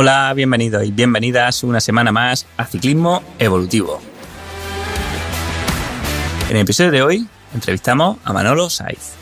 Hola, bienvenidos y bienvenidas una semana más a Ciclismo Evolutivo. En el episodio de hoy entrevistamos a Manolo Saiz.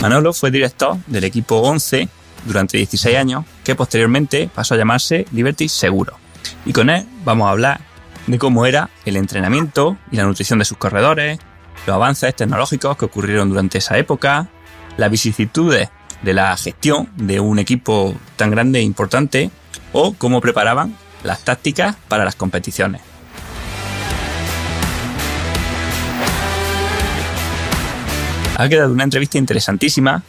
Manolo fue director del equipo 11 durante 16 años, que posteriormente pasó a llamarse Liberty Seguro. Y con él vamos a hablar de cómo era el entrenamiento y la nutrición de sus corredores, los avances tecnológicos que ocurrieron durante esa época, las vicisitudes de la gestión de un equipo tan grande e importante o cómo preparaban las tácticas para las competiciones. Ha quedado una entrevista interesantísima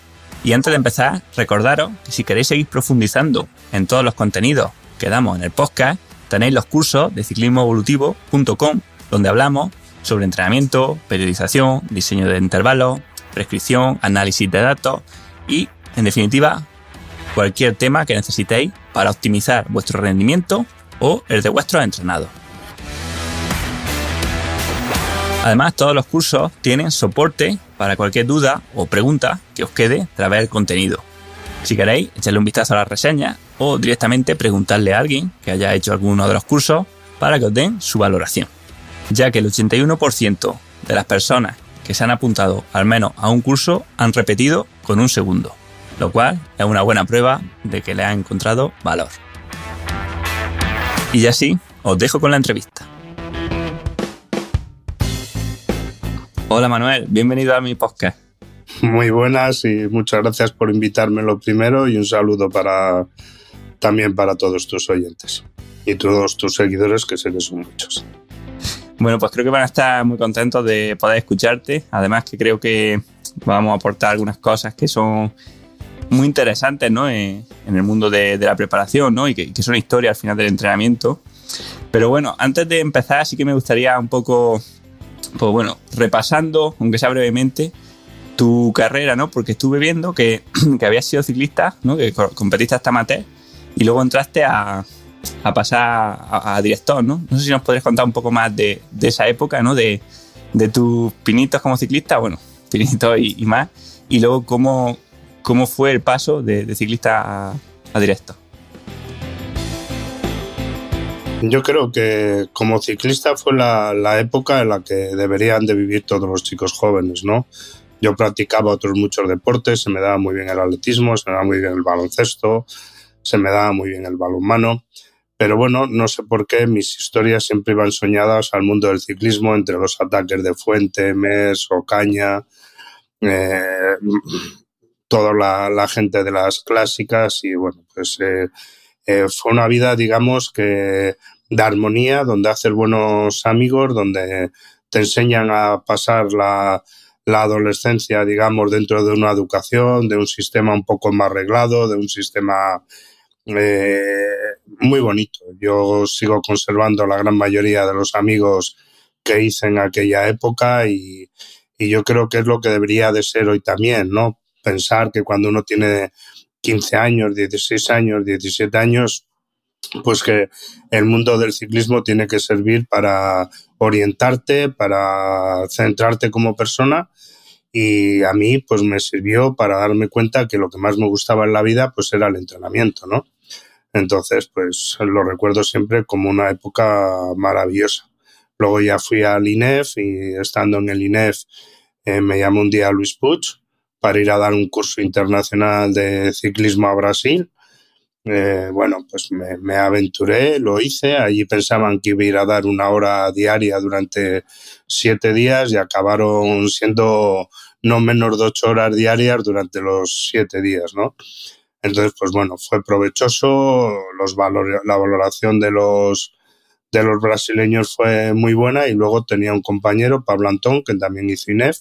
y antes de empezar recordaros que si queréis seguir profundizando en todos los contenidos que damos en el podcast, tenéis los cursos de ciclismoevolutivo.com donde hablamos sobre entrenamiento, periodización, diseño de intervalos, prescripción, análisis de datos y en definitiva, cualquier tema que necesitéis para optimizar vuestro rendimiento o el de vuestro entrenados. Además, todos los cursos tienen soporte para cualquier duda o pregunta que os quede tras ver el contenido. Si queréis, echarle un vistazo a las reseñas o directamente preguntarle a alguien que haya hecho alguno de los cursos para que os den su valoración. Ya que el 81% de las personas que se han apuntado al menos a un curso han repetido con un segundo lo cual es una buena prueba de que le ha encontrado valor. Y ya sí, os dejo con la entrevista. Hola Manuel, bienvenido a mi podcast. Muy buenas y muchas gracias por invitarme lo primero y un saludo para también para todos tus oyentes y todos tus seguidores que sé que son muchos. Bueno, pues creo que van a estar muy contentos de poder escucharte. Además que creo que vamos a aportar algunas cosas que son muy interesantes ¿no? Eh, en el mundo de, la preparación ¿no? y que, que, son historias al final del entrenamiento. Pero bueno, antes de empezar sí que me gustaría un poco, pues bueno, repasando, aunque sea brevemente, tu carrera, ¿no? Porque estuve viendo que, que habías sido ciclista, ¿no? Que competiste hasta amateur y luego entraste a, pasar a, director, ¿no? No sé si nos podrías contar un poco más de, esa época, ¿no? De, tus pinitos como ciclista, bueno, pinitos y más, y luego cómo, cómo fue el paso de, ciclista a, directo. Yo creo que como ciclista fue la, época en la que deberían de vivir todos los chicos jóvenes, ¿no? Yo practicaba otros muchos deportes, se me daba muy bien el atletismo, se me daba muy bien el baloncesto, se me daba muy bien el balonmano, pero bueno, no sé por qué mis historias siempre iban soñadas al mundo del ciclismo entre los ataques de Fuente, Mes, o caña... Eh, toda la, gente de las clásicas y bueno, pues eh, eh, fue una vida, digamos, que de armonía, donde haces buenos amigos, donde te enseñan a pasar la, adolescencia, digamos, dentro de una educación, de un sistema un poco más arreglado, de un sistema eh, muy bonito. Yo sigo conservando la gran mayoría de los amigos que hice en aquella época y, y yo creo que es lo que debería de ser hoy también, ¿no? pensar que cuando uno tiene 15 años, 16 años, 17 años, pues que el mundo del ciclismo tiene que servir para orientarte, para centrarte como persona y a mí pues me sirvió para darme cuenta que lo que más me gustaba en la vida pues era el entrenamiento, ¿no? Entonces pues lo recuerdo siempre como una época maravillosa. Luego ya fui al INEF y estando en el INEF eh, me llamó un día Luis Puig para ir a dar un curso internacional de ciclismo a Brasil. Eh, bueno, pues me, aventuré, lo hice. Allí pensaban que iba a ir a dar una hora diaria durante siete días y acabaron siendo no menos de ocho horas diarias durante los siete días, ¿no? Entonces, pues bueno, fue provechoso. Los la valoración de los de los brasileños fue muy buena y luego tenía un compañero, Pablo Antón, que también hizo INEF,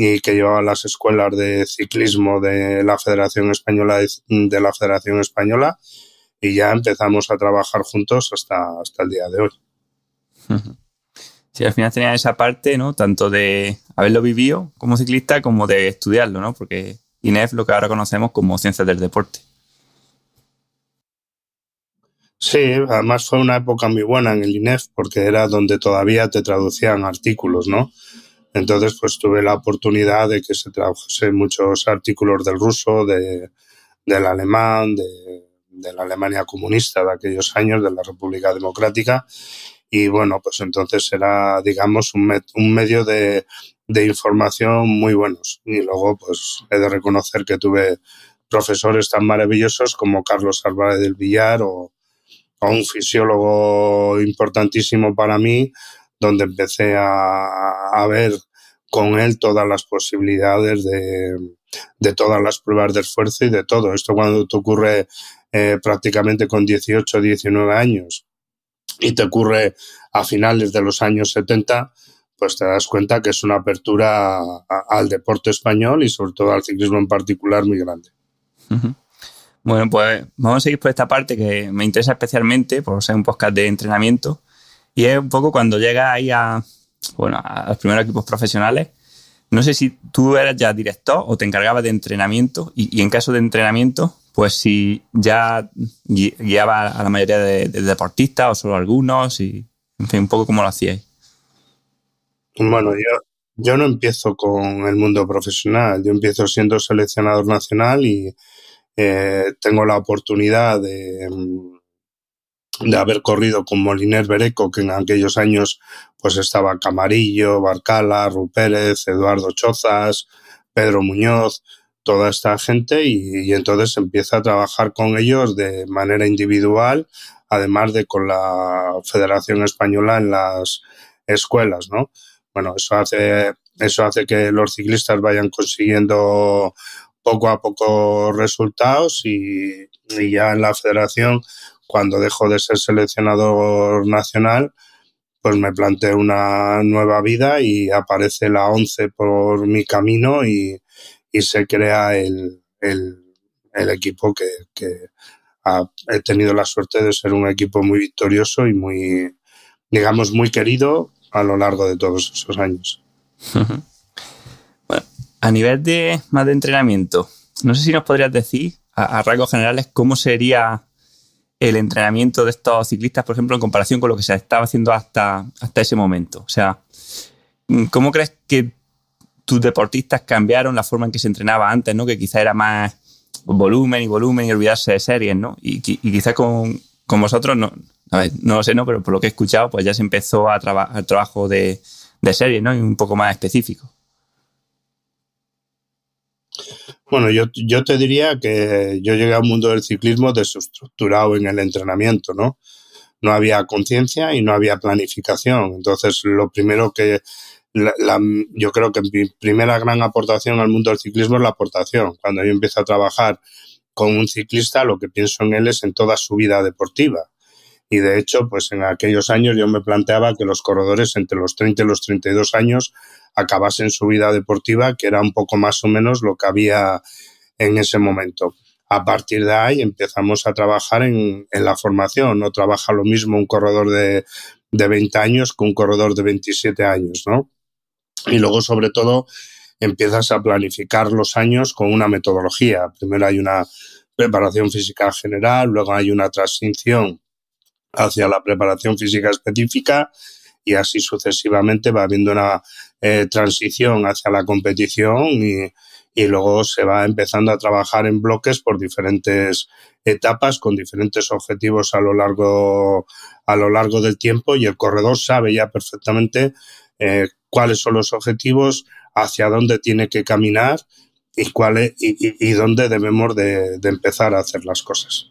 y que llevaba las escuelas de ciclismo de la Federación Española de la Federación Española y ya empezamos a trabajar juntos hasta, hasta el día de hoy. Sí, al final tenía esa parte, ¿no? Tanto de haberlo vivido como ciclista como de estudiarlo, ¿no? Porque INEF lo que ahora conocemos como ciencias del deporte. Sí, además fue una época muy buena en el INEF porque era donde todavía te traducían artículos, ¿no? Entonces, pues tuve la oportunidad de que se trabajase muchos artículos del ruso, del alemán, de, la Alemania comunista de aquellos años, de la República Democrática. Y bueno, pues entonces era, digamos, un, medio de, información muy bueno. Y luego, pues he de reconocer que tuve profesores tan maravillosos como Carlos Álvarez del Villar o un fisiólogo importantísimo para mí, donde empecé a, ver con él todas las posibilidades de, todas las pruebas de esfuerzo y de todo. Esto cuando te ocurre eh, prácticamente con 18, 19 años y te ocurre a finales de los años 70, pues te das cuenta que es una apertura al deporte español y sobre todo al ciclismo en particular muy grande. Bueno, pues vamos a seguir por esta parte que me interesa especialmente por ser un podcast de entrenamiento. Y es un poco cuando llegas ahí a, bueno, a los primeros equipos profesionales. No sé si tú eras ya director o te encargabas de entrenamiento y, y en caso de entrenamiento, pues si ya guiaba a la mayoría de, deportistas o solo algunos y, en fin, un poco cómo lo hacíais. Bueno, yo, yo no empiezo con el mundo profesional, yo empiezo siendo seleccionador nacional y eh, tengo la oportunidad de mm, de haber corrido con Moliner Bereco, que en aquellos años pues estaba Camarillo, Barcala, Rupérez, Eduardo Chozas, Pedro Muñoz, toda esta gente y, entonces empieza a trabajar con ellos de manera individual, además de con la Federación Española en las escuelas, ¿no? Bueno, eso hace, eso hace que los ciclistas vayan consiguiendo poco a poco resultados y ya en la federación cuando dejo de ser seleccionador nacional, pues me planteé una nueva vida y aparece la 11 por mi camino y, se crea el, equipo que, he tenido la suerte de ser un equipo muy victorioso y muy, digamos, muy querido a lo largo de todos esos años. bueno, a nivel de más de entrenamiento, no sé si nos podrías decir a, a rasgos generales cómo sería el entrenamiento de estos ciclistas, por ejemplo, en comparación con lo que se estaba haciendo hasta, hasta ese momento? O sea, mm, ¿cómo crees que tus deportistas cambiaron la forma en que se entrenaba antes, ¿no? que quizá era más volumen y volumen y olvidarse de series? ¿no? Y, quizá con, vosotros, no, no lo sé, ¿no? pero por lo que he escuchado, pues ya se empezó a trabajo de, de series ¿no? y un poco más específico. Bueno, yo, yo te diría que yo llegué al mundo del ciclismo desestructurado en el entrenamiento, ¿no? No había conciencia y no había planificación. Entonces, lo primero que la, yo creo que mi primera gran aportación al mundo del ciclismo es la aportación. Cuando yo empiezo a trabajar con un ciclista, lo que pienso en él es en toda su vida deportiva y de hecho, pues en aquellos años yo me planteaba que los corredores entre los 30 y los 32 años acabasen su vida deportiva, que era un poco más o menos lo que había en ese momento. A partir de ahí empezamos a trabajar en, la formación. No trabaja lo mismo un corredor de, de 20 años que un corredor de 27 años, ¿no? Y luego, sobre todo, empiezas a planificar los años con una metodología. Primero hay una preparación física general, luego hay una transición hacia la preparación física específica y así sucesivamente va habiendo una eh, transición hacia la competición y, luego se va empezando a trabajar en bloques por diferentes etapas con diferentes objetivos a lo largo a lo largo del tiempo y el corredor sabe ya perfectamente eh, cuáles son los objetivos hacia dónde tiene que caminar y y, dónde debemos de empezar a hacer las cosas.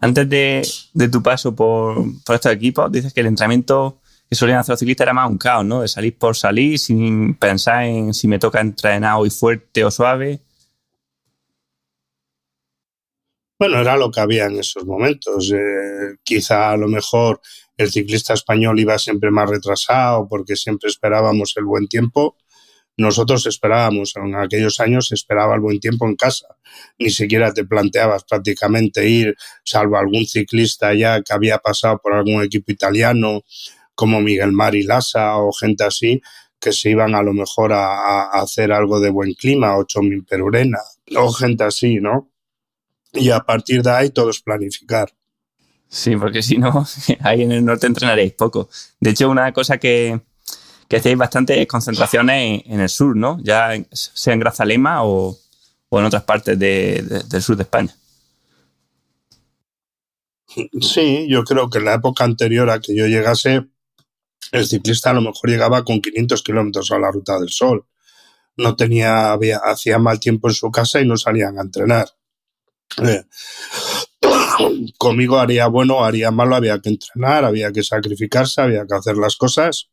Antes de, tu paso por, por, estos equipos, dices que el entrenamiento que solían hacer los ciclistas era más un caos, ¿no? De salir por salir sin pensar en si me toca entrenar hoy fuerte o suave. Bueno, era lo que había en esos momentos. Eh, quizá a lo mejor el ciclista español iba siempre más retrasado porque siempre esperábamos el buen tiempo nosotros esperábamos, en aquellos años se esperaba el buen tiempo en casa, ni siquiera te planteabas prácticamente ir, salvo algún ciclista ya que había pasado por algún equipo italiano, como Miguel Mari Lassa o gente así, que se iban a lo mejor a, hacer algo de buen clima, 8.000 Perurena, o gente así, ¿no? Y a partir de ahí todo es planificar. Sí, porque si no, ahí en el norte entrenaréis poco. De hecho, una cosa que, que tenéis bastantes concentraciones en, el sur, ¿no? Ya sea en Grazalema o, o en otras partes del sur de España. Sí, yo creo que en la época anterior a que yo llegase, el ciclista a lo mejor llegaba con 500 kilómetros a la ruta del sol. No tenía, hacía mal tiempo en su casa y no salían a entrenar. Eh, conmigo haría bueno, haría malo, había que entrenar, había que sacrificarse, había que hacer las cosas.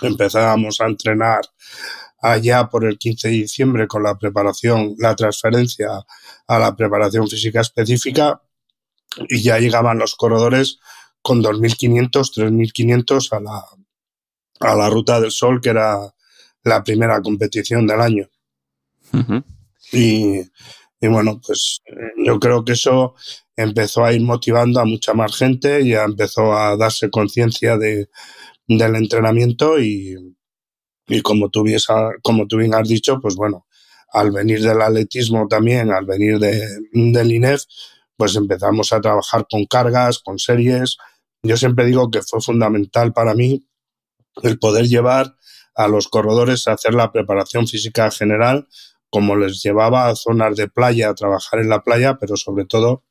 Empezábamos a entrenar allá por el 15 de diciembre con la preparación, la transferencia a la preparación física específica y ya llegaban los corredores con 2.500, 3.500 a la, a la Ruta del Sol, que era la primera competición del año. y, y, bueno, pues eh, yo creo que eso empezó a ir motivando a mucha más gente, ya empezó a darse conciencia de, del entrenamiento y, como, tú bien, como tú bien has dicho, pues bueno, al venir del atletismo también, al venir de, del INEF, pues empezamos a trabajar con cargas, con series. Yo siempre digo que fue fundamental para mí el poder llevar a los corredores a hacer la preparación física general, como les llevaba a zonas de playa, a trabajar en la playa, pero sobre todo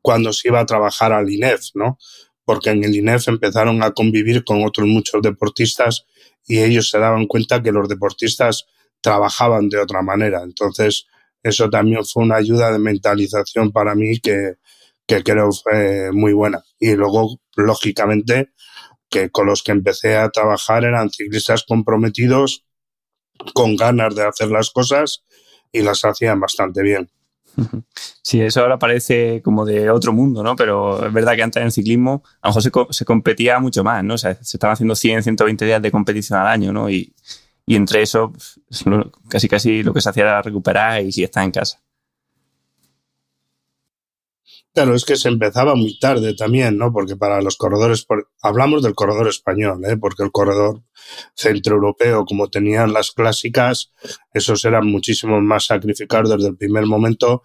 cuando se iba a trabajar al INEF, ¿no? porque en el INEF empezaron a convivir con otros muchos deportistas y ellos se daban cuenta que los deportistas trabajaban de otra manera. Entonces, eso también fue una ayuda de mentalización para mí que, que creo fue muy buena. Y luego, lógicamente, que con los que empecé a trabajar eran ciclistas comprometidos, con ganas de hacer las cosas y las hacían bastante bien. Sí, eso ahora parece como de otro mundo, ¿no? Pero es verdad que antes en el ciclismo a lo mejor se, competía mucho más, ¿no? O sea, se estaban haciendo 100, 120 días de competición al año, ¿no? Y, entre eso, pues, casi casi lo que se hacía era recuperar y si está en casa. Claro, es que se empezaba muy tarde también, ¿no? Porque para los corredores, hablamos del corredor español, ¿eh? Porque el corredor centroeuropeo, como tenían las clásicas, esos eran muchísimo más sacrificados desde el primer momento,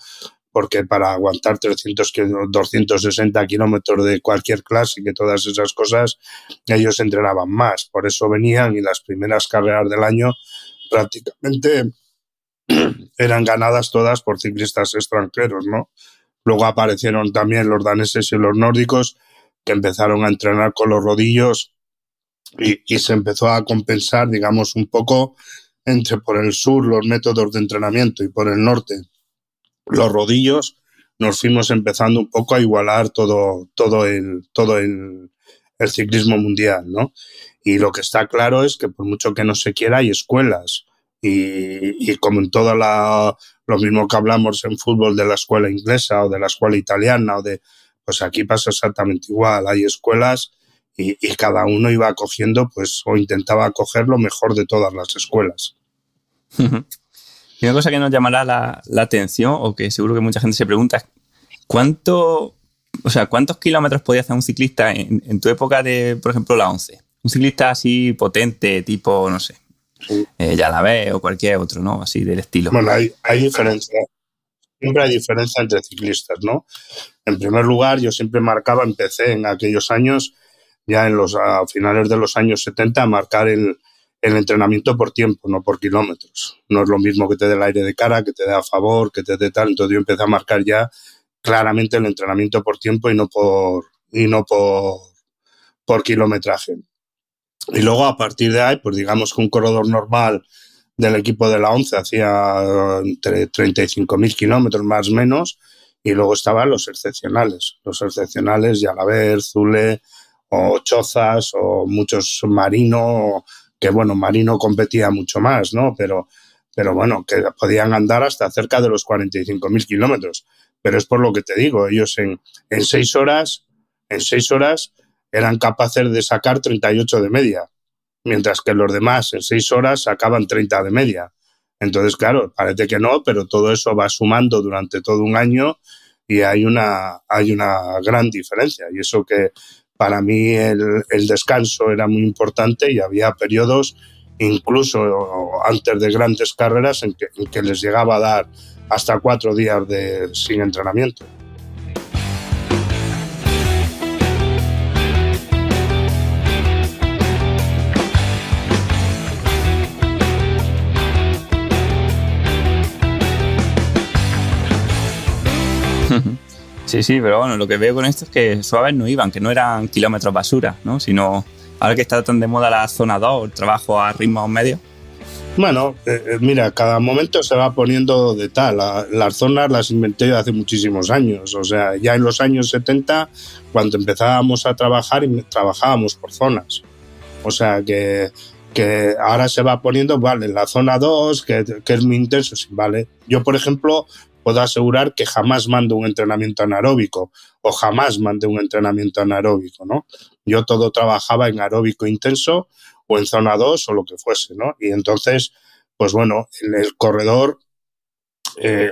porque para aguantar 300, 260 kilómetros de cualquier clásica y todas esas cosas, ellos entrenaban más. Por eso venían y las primeras carreras del año prácticamente eran ganadas todas por ciclistas extranjeros, ¿no? Luego aparecieron también los daneses y los nórdicos que empezaron a entrenar con los rodillos y, se empezó a compensar, digamos, un poco entre por el sur los métodos de entrenamiento y por el norte los rodillos, nos fuimos empezando un poco a igualar todo, todo, el, todo el, el ciclismo mundial, ¿no? Y lo que está claro es que por mucho que no se quiera hay escuelas y como en toda la, lo mismo que hablamos en fútbol de la escuela inglesa o de la escuela italiana o de... Pues aquí pasa exactamente igual. Hay escuelas y, cada uno iba cogiendo, pues, o intentaba coger lo mejor de todas las escuelas. Y una cosa que nos llamará la, atención, o que seguro que mucha gente se pregunta, ¿cuánto, o sea, ¿cuántos kilómetros podía hacer un ciclista en, en tu época de, por ejemplo, la 11? Un ciclista así potente, tipo, no sé, ya la veo o cualquier otro, ¿no? Así del estilo. Bueno, hay, diferencia. Siempre hay diferencia entre ciclistas, ¿no? En primer lugar, yo siempre marcaba, empecé en aquellos años, ya en los, a finales de los años 70, a marcar el, entrenamiento por tiempo, no por kilómetros. No es lo mismo que te dé el aire de cara, que te dé a favor, que te dé tal. Entonces yo empecé a marcar ya claramente el entrenamiento por tiempo y no por y no por kilometraje. Y luego a partir de ahí, pues digamos que un corredor normal del equipo de la 11 hacía eh, entre 35.000 kilómetros más o menos, y luego estaban los excepcionales, los excepcionales Yalaber, Zule o Chozas o muchos Marino, que bueno, Marino competía mucho más, ¿no? Pero, pero bueno, que podían andar hasta cerca de los 45.000 kilómetros. Pero es por lo que te digo, ellos en seis horas, en seis horas eran capaces de sacar 38 de media, mientras que los demás en seis horas sacaban 30 de media. Entonces, claro, parece que no, pero todo eso va sumando durante todo un año y hay una, hay una gran diferencia. Y eso que para mí el, descanso era muy importante y había periodos, incluso antes de grandes carreras, en que, les llegaba a dar hasta cuatro días de, sin entrenamiento. Sí, sí, pero bueno, lo que veo con esto es que suaves no iban, que no eran kilómetros basura, ¿no? Sino ahora que está tan de moda la zona 2, el trabajo a ritmo medio. Bueno, eh, eh, mira, cada momento se va poniendo de tal. las zonas las inventé hace muchísimos años. O sea, ya en los años 70, cuando empezábamos a trabajar, trabajábamos por zonas. O sea, que, ahora se va poniendo, vale, la zona 2, que, que, es muy intenso, sí, vale. Yo, por ejemplo, puedo asegurar que jamás mando un entrenamiento anaeróbico o jamás mandé un entrenamiento anaeróbico, ¿no? Yo todo trabajaba en aeróbico intenso o en zona 2 o lo que fuese, ¿no? Y entonces, pues bueno, el corredor, eh,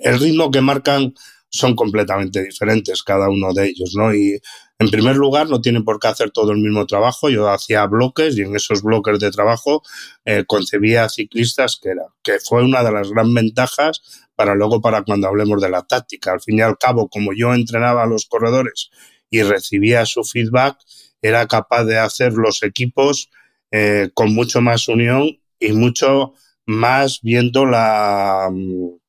el ritmo que marcan son completamente diferentes cada uno de ellos, ¿no? Y en primer lugar, no tienen por qué hacer todo el mismo trabajo. Yo hacía bloques y en esos bloques de trabajo eh, concebía ciclistas que era, que fue una de las grandes ventajas para luego para cuando hablemos de la táctica. Al fin y al cabo, como yo entrenaba a los corredores y recibía su feedback, era capaz de hacer los equipos eh, con mucho más unión y mucho más viendo la mm,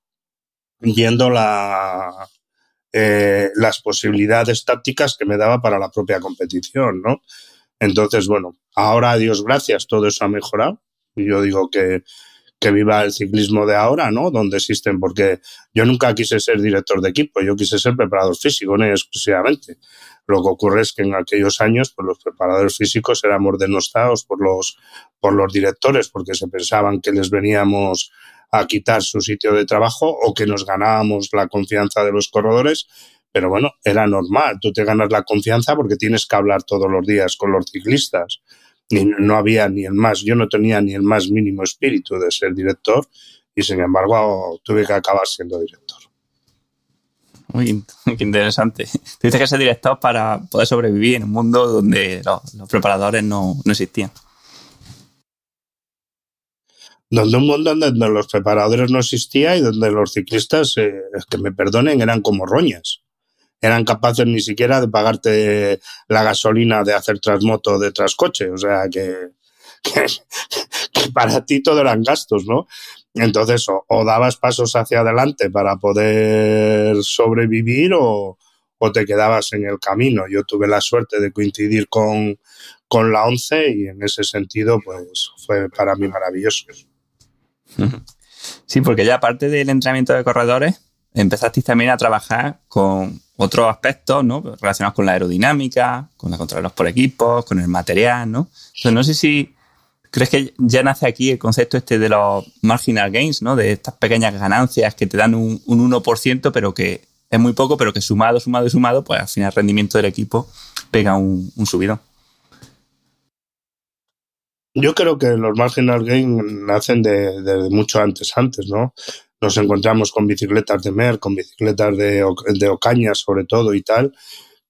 eh, las posibilidades tácticas que me daba para la propia competición, ¿no? Entonces, bueno, ahora a Dios gracias, todo eso ha mejorado. Yo digo que que viva el ciclismo de ahora, ¿no? Donde existen, porque yo nunca quise ser director de equipo, yo quise ser preparador físico, no exclusivamente. Lo que ocurre es que en aquellos años pues, los preparadores físicos éramos denostados por los, por los directores porque se pensaban que les veníamos a quitar su sitio de trabajo o que nos ganábamos la confianza de los corredores. Pero bueno, era normal, tú te ganas la confianza porque tienes que hablar todos los días con los ciclistas y no había ni el más, yo no tenía ni el más mínimo espíritu de ser director y sin embargo tuve que acabar siendo director. Muy interesante. Tuviste que ser director para poder sobrevivir en un mundo donde los, preparadores no, existían. Donde un mundo donde los preparadores no existía y donde los ciclistas, eh, que me perdonen, eran como roñas eran capaces ni siquiera de pagarte la gasolina de hacer trasmoto de trascoche. O sea que, para ti todo eran gastos, ¿no? Entonces, o, dabas pasos hacia adelante para poder sobrevivir o, te quedabas en el camino. Yo tuve la suerte de coincidir con, con la ONCE y en ese sentido, pues fue para mí maravilloso. Sí, porque ya aparte del entrenamiento de corredores, Empezaste también a trabajar con otros aspectos ¿no? relacionados con la aerodinámica, con la control por equipos, con el material. ¿no? no sé si crees que ya nace aquí el concepto este de los marginal gains, ¿no? de estas pequeñas ganancias que te dan un, 1%, pero que es muy poco, pero que sumado, sumado y sumado, pues al final el rendimiento del equipo pega un, subido. Yo creo que los marginal gains nacen de, de, mucho antes, antes, ¿no? nos encontramos con bicicletas de Mer, con bicicletas de, de Ocaña sobre todo y tal,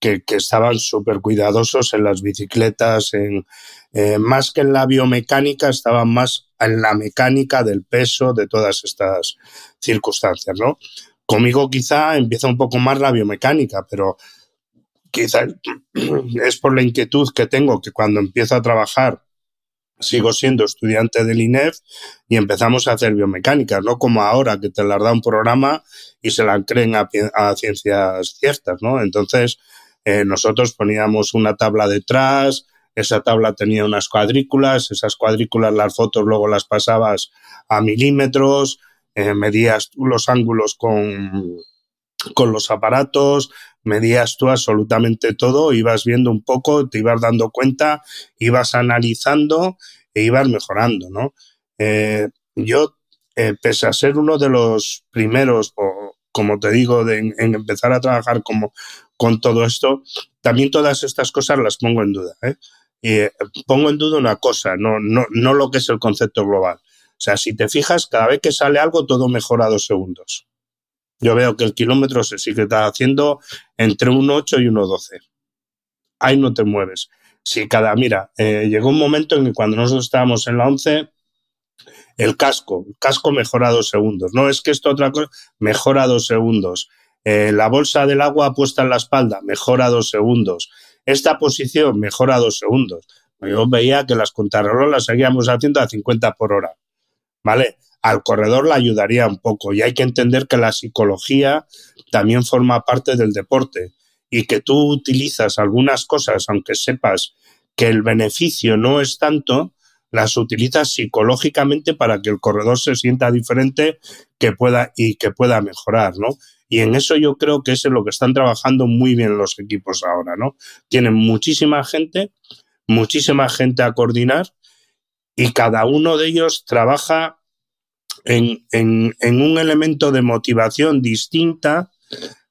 que, estaban súper cuidadosos en las bicicletas, en, eh, más que en la biomecánica, estaban más en la mecánica del peso de todas estas circunstancias, ¿no? Conmigo quizá empieza un poco más la biomecánica, pero quizá es por la inquietud que tengo que cuando empiezo a trabajar sigo siendo estudiante del INEF y empezamos a hacer biomecánicas, no como ahora que te las da un programa y se la creen a, ciencias ciertas, ¿no? Entonces, eh, nosotros poníamos una tabla detrás, esa tabla tenía unas cuadrículas, esas cuadrículas las fotos luego las pasabas a milímetros, eh, medías los ángulos con con los aparatos, medías tú absolutamente todo, ibas viendo un poco, te ibas dando cuenta, ibas analizando e ibas mejorando, ¿no? Eh, yo, eh, pese a ser uno de los primeros, como te digo, en empezar a trabajar con todo esto, también todas estas cosas las pongo en duda. ¿eh? pongo en duda una cosa, no, no, no lo que es el concepto global. O sea, si te fijas, cada vez que sale algo, todo mejora dos segundos. Yo veo que el kilómetro se sigue haciendo entre un 8 y 1,12. 12. Ahí no te mueves. Si cada, mira, eh, llegó un momento en que cuando nosotros estábamos en la 11, el casco, el casco mejora dos segundos. No es que esto otra cosa, mejora dos segundos. Eh, la bolsa del agua puesta en la espalda, mejora dos segundos. Esta posición mejora dos segundos. Yo veía que las contrarrelojes las seguíamos haciendo a 50 por hora. ¿Vale? al corredor la ayudaría un poco. Y hay que entender que la psicología también forma parte del deporte y que tú utilizas algunas cosas, aunque sepas que el beneficio no es tanto, las utilizas psicológicamente para que el corredor se sienta diferente que pueda, y que pueda mejorar, Y en eso yo creo que es en lo que están trabajando muy bien los equipos ahora, ¿no? Tienen muchísima gente, muchísima gente a coordinar y cada uno de ellos trabaja en, un elemento de motivación distinta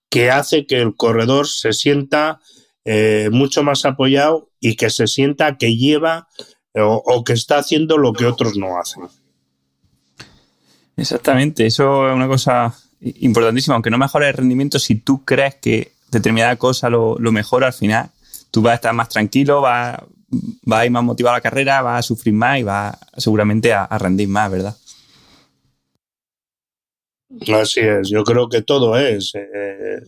que hace que el corredor se sienta eh, mucho más apoyado y que se sienta que lleva eh, o, que está haciendo lo que otros no hacen. Exactamente, eso es una cosa importantísima, aunque no mejore el rendimiento, si tú crees que determinada cosa lo, mejora al final, tú vas a estar más tranquilo, vas, a ir más motivado a la carrera, vas a sufrir más y vas seguramente a rendir más, ¿verdad? Así es, yo creo que todo es. Eh,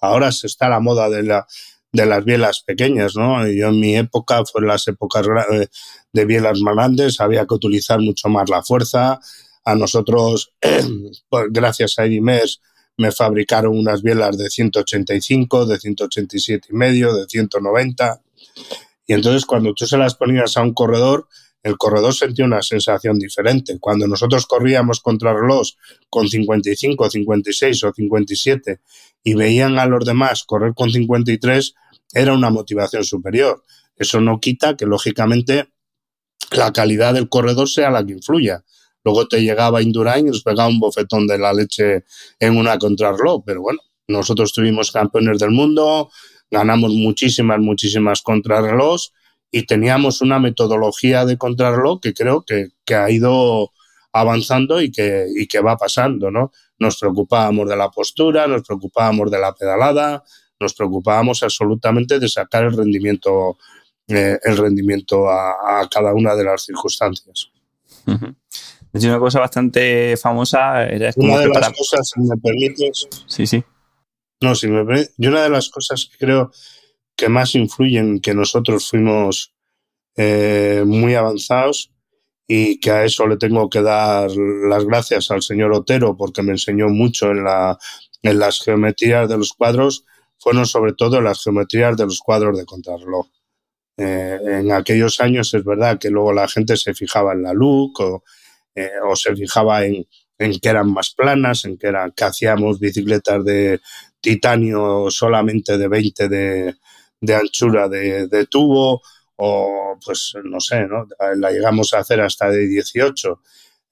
ahora se está la moda de, la, de las bielas pequeñas, ¿no? yo en mi época, fueron las épocas eh, de bielas más grandes, había que utilizar mucho más la fuerza. A nosotros, pues, gracias a Edimers, me fabricaron unas bielas de 185, de 187 y medio, de 190. Y entonces cuando tú se las ponías a un corredor, el corredor sentía una sensación diferente. Cuando nosotros corríamos contra reloj con 55, 56 o 57 y veían a los demás correr con 53, era una motivación superior. Eso no quita que, lógicamente, la calidad del corredor sea la que influya. Luego te llegaba Indurain y nos pegaba un bofetón de la leche en una contrarreloj, pero bueno, nosotros tuvimos campeones del mundo, ganamos muchísimas, muchísimas contrarrelojes y teníamos una metodología de encontrarlo que creo que, ha ido avanzando y que, que va pasando, ¿no? Nos preocupábamos de la postura, nos preocupábamos de la pedalada, nos preocupábamos absolutamente de sacar el rendimiento, eh, el rendimiento a, cada una de las circunstancias. una cosa bastante famosa. Era una de las cosas, si me Sí, sí. No, si me permites. Y una de las cosas que creo que más influyen que nosotros fuimos eh, muy avanzados y que a eso le tengo que dar las gracias al señor Otero porque me enseñó mucho en, las geometrías de los cuadros, fueron sobre todo las geometrías de los cuadros de contrarreloj. Eh, en aquellos años es verdad que luego la gente se fijaba en la luz eh, o, se fijaba en, que eran más planas, en que, que hacíamos bicicletas de titanio solamente de 20 de, de anchura de, tubo o pues no sé, ¿no? La llegamos a hacer hasta de 18.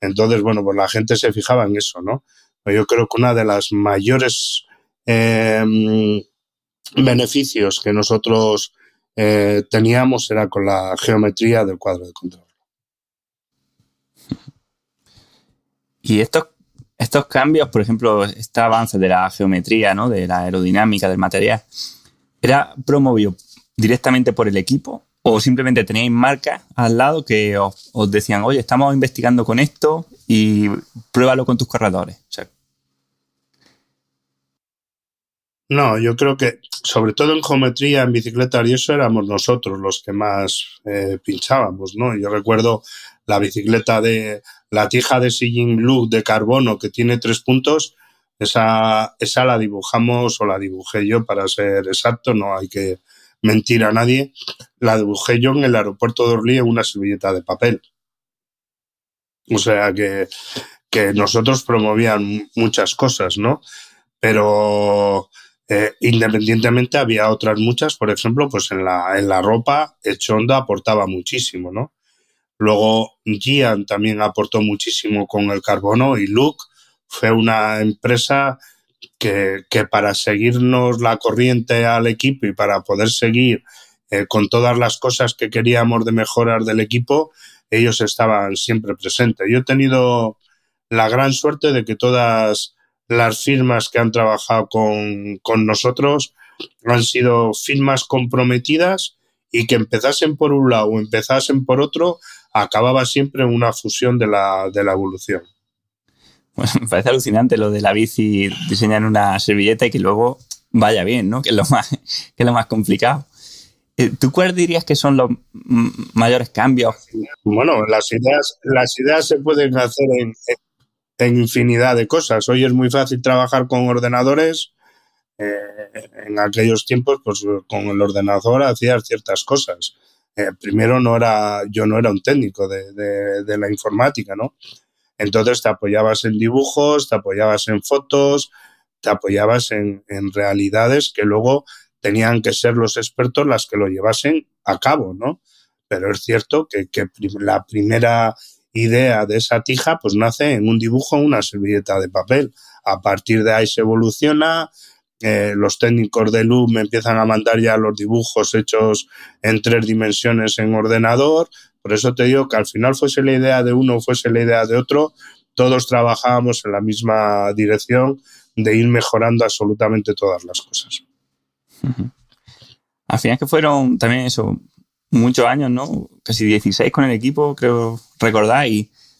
Entonces, bueno, pues la gente se fijaba en eso, ¿no? Yo creo que una de las mayores em, beneficios que nosotros eh, teníamos era con la geometría del cuadro de control. Y estos, estos cambios, por ejemplo, este avance de la geometría, ¿no? De la aerodinámica del material, ¿Era promovido directamente por el equipo o simplemente teníais marcas al lado que os, decían, oye, estamos investigando con esto y pruébalo con tus corredores? no, yo creo que sobre todo en geometría, en bicicleta y eso éramos nosotros los que más eh, pinchábamos, ¿no? Yo recuerdo la bicicleta de la tija de Sijin Blue de carbono que tiene tres puntos, esa, la dibujamos o la dibujé yo para ser exacto, no hay que mentir a nadie. La dibujé yo en el aeropuerto de Orly en una servilleta de papel. O sea que, nosotros promovían muchas cosas, ¿no? Pero eh, independientemente había otras muchas, por ejemplo, pues en la, en la ropa, Echonda aportaba muchísimo, ¿no? Luego Gian también aportó muchísimo con el carbono y Luke fue una empresa que, para seguirnos la corriente al equipo y para poder seguir eh, con todas las cosas que queríamos de mejorar del equipo, ellos estaban siempre presentes. Yo he tenido la gran suerte de que todas las firmas que han trabajado con, con nosotros han sido firmas comprometidas y que empezasen por un lado o empezasen por otro, acababa siempre en una fusión de la, de la evolución me parece alucinante lo de la bici diseñar una servilleta y que luego vaya bien, ¿no? Que es lo más, que lo más complicado. Eh, ¿Tú cuál dirías que son los mayores cambios? Bueno, las ideas, las ideas se pueden hacer en, infinidad de cosas. Hoy es muy fácil trabajar con ordenadores. Eh, en aquellos tiempos, pues con el ordenador hacías ciertas cosas. Eh, primero no era, yo no era un técnico de la informática, ¿no? Entonces te apoyabas en dibujos, te apoyabas en fotos, te apoyabas en, realidades que luego tenían que ser los expertos las que lo llevasen a cabo, ¿no? Pero es cierto que, la primera idea de esa tija pues nace en un dibujo, una servilleta de papel. A partir de ahí se evoluciona, eh, los técnicos de luz me empiezan a mandar ya los dibujos hechos en tres dimensiones en ordenador, por eso te digo que al final fuese la idea de uno, o fuese la idea de otro, todos trabajábamos en la misma dirección de ir mejorando absolutamente todas las cosas. Al final que fueron también eso, muchos años, ¿no? Casi 16 con el equipo, creo recordar.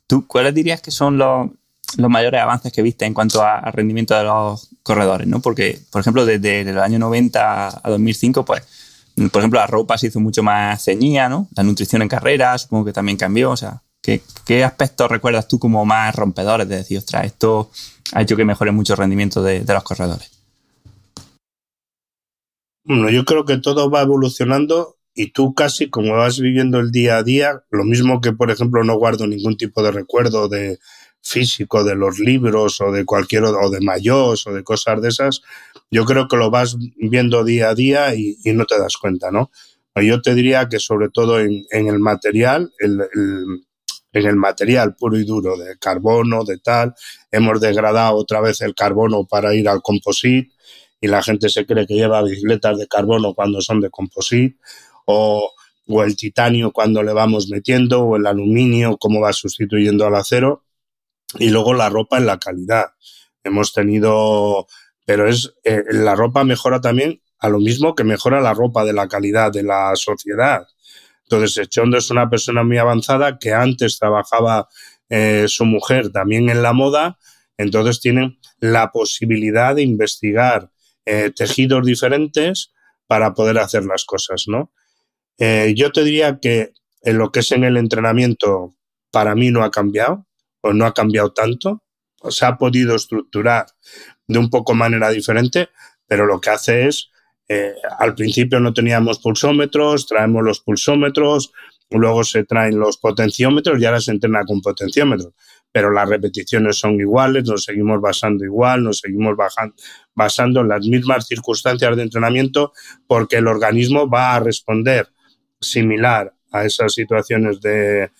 tú cuáles dirías que son los, mayores avances que viste en cuanto al rendimiento de los corredores, ¿no? Porque, por ejemplo, desde, el año 90 a 2005, pues por ejemplo, la ropa se hizo mucho más ceñida, ¿no? La nutrición en carreras, supongo que también cambió. O sea, ¿qué, aspectos recuerdas tú como más rompedores de decir, ostras, esto ha hecho que mejore mucho el rendimiento de los corredores? Bueno, yo creo que todo va evolucionando y tú casi como vas viviendo el día a día, lo mismo que por ejemplo no guardo ningún tipo de recuerdo de físico de los libros o de cualquier o de mayos o de cosas de esas, yo creo que lo vas viendo día a día y, no te das cuenta, ¿no? Yo te diría que sobre todo en, el material, en el material puro y duro de carbono, de tal, hemos degradado otra vez el carbono para ir al composite y la gente se cree que lleva bicicletas de carbono cuando son de composite o o el titanio cuando le vamos metiendo, o el aluminio, cómo va sustituyendo al acero. Y luego la ropa en la calidad. Hemos tenido, pero es, eh, la ropa mejora también a lo mismo que mejora la ropa de la calidad de la sociedad. Entonces, Echondo es una persona muy avanzada que antes trabajaba eh, su mujer también en la moda, entonces tienen la posibilidad de investigar eh, tejidos diferentes para poder hacer las cosas, ¿no? yo te diría que en lo que es en el entrenamiento, para mí no ha cambiado pues no ha cambiado tanto, se ha podido estructurar de un poco manera diferente, pero lo que hace es, eh, al principio no teníamos pulsómetros, traemos los pulsómetros, luego se traen los potenciómetros y ahora se entrena con potenciómetros, pero las repeticiones son iguales, nos seguimos basando igual, nos seguimos basando en las mismas circunstancias de entrenamiento porque el organismo va a responder similar a esas situaciones de,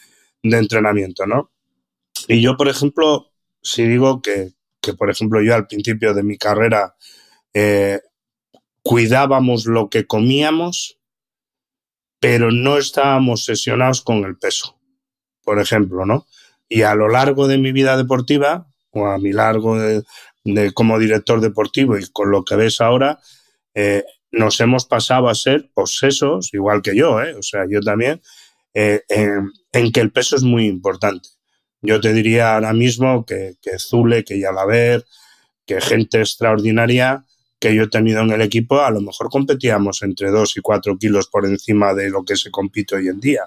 de entrenamiento, ¿no? Y yo, por ejemplo, si digo que, por ejemplo, yo al principio de mi carrera eh, cuidábamos lo que comíamos, pero no estábamos sesionados con el peso, por ejemplo, ¿no? Y a lo largo de mi vida deportiva, o a mi largo de, como director deportivo y con lo que ves ahora, eh, nos hemos pasado a ser obsesos, igual que yo, ¿eh? o sea, yo también, eh, en, que el peso es muy importante. Yo te diría ahora mismo que, que Zule, que Yalaber, que gente extraordinaria que yo he tenido en el equipo, a lo mejor competíamos entre 2 y 4 kilos por encima de lo que se compite hoy en día.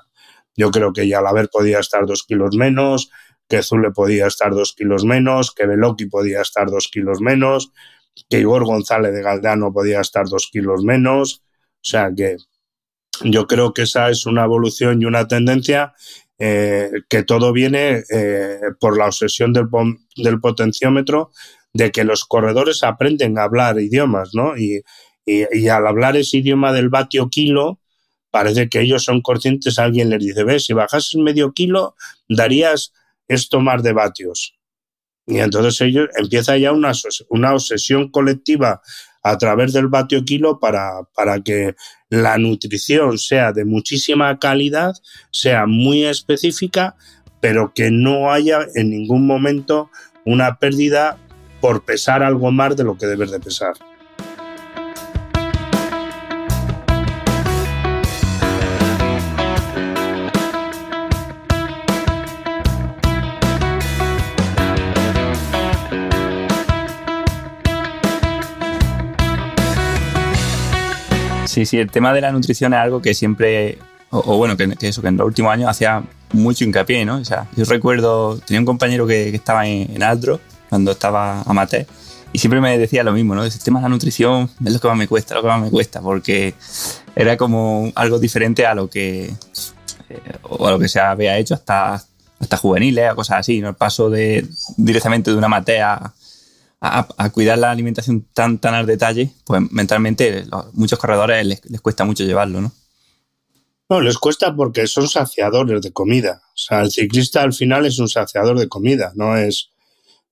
Yo creo que Yalaber podía estar 2 kilos menos, que Zule podía estar 2 kilos menos, que Veloki podía estar 2 kilos menos, que Igor González de Galdano podía estar 2 kilos menos. O sea que yo creo que esa es una evolución y una tendencia eh, que todo viene eh, por la obsesión del, potenciómetro de que los corredores aprenden a hablar idiomas, ¿no? Y, al hablar ese idioma del vatio kilo, parece que ellos son conscientes, alguien les dice, ve, si bajas en medio kilo, darías esto más de vatios. Y entonces ellos empieza ya una, una obsesión colectiva a través del vatio kilo para, para que la nutrición sea de muchísima calidad, sea muy específica, pero que no haya en ningún momento una pérdida por pesar algo más de lo que debes de pesar. Sí, sí, el tema de la nutrición es algo que siempre, o, bueno, que, eso, que en los últimos años hacía mucho hincapié, ¿no? O sea, yo recuerdo, tenía un compañero que, estaba en, Aldro, cuando estaba amateur, y siempre me decía lo mismo, ¿no? El tema de la nutrición es lo que más me cuesta, lo que más me cuesta, porque era como algo diferente a lo que, eh, o a lo que se había hecho hasta, hasta juveniles, o cosas así, ¿no? El paso de, directamente de una a a, cuidar la alimentación tan, tan al detalle, pues mentalmente a muchos corredores les, cuesta mucho llevarlo, ¿no? No, les cuesta porque son saciadores de comida. O sea, el ciclista al final es un saciador de comida, no es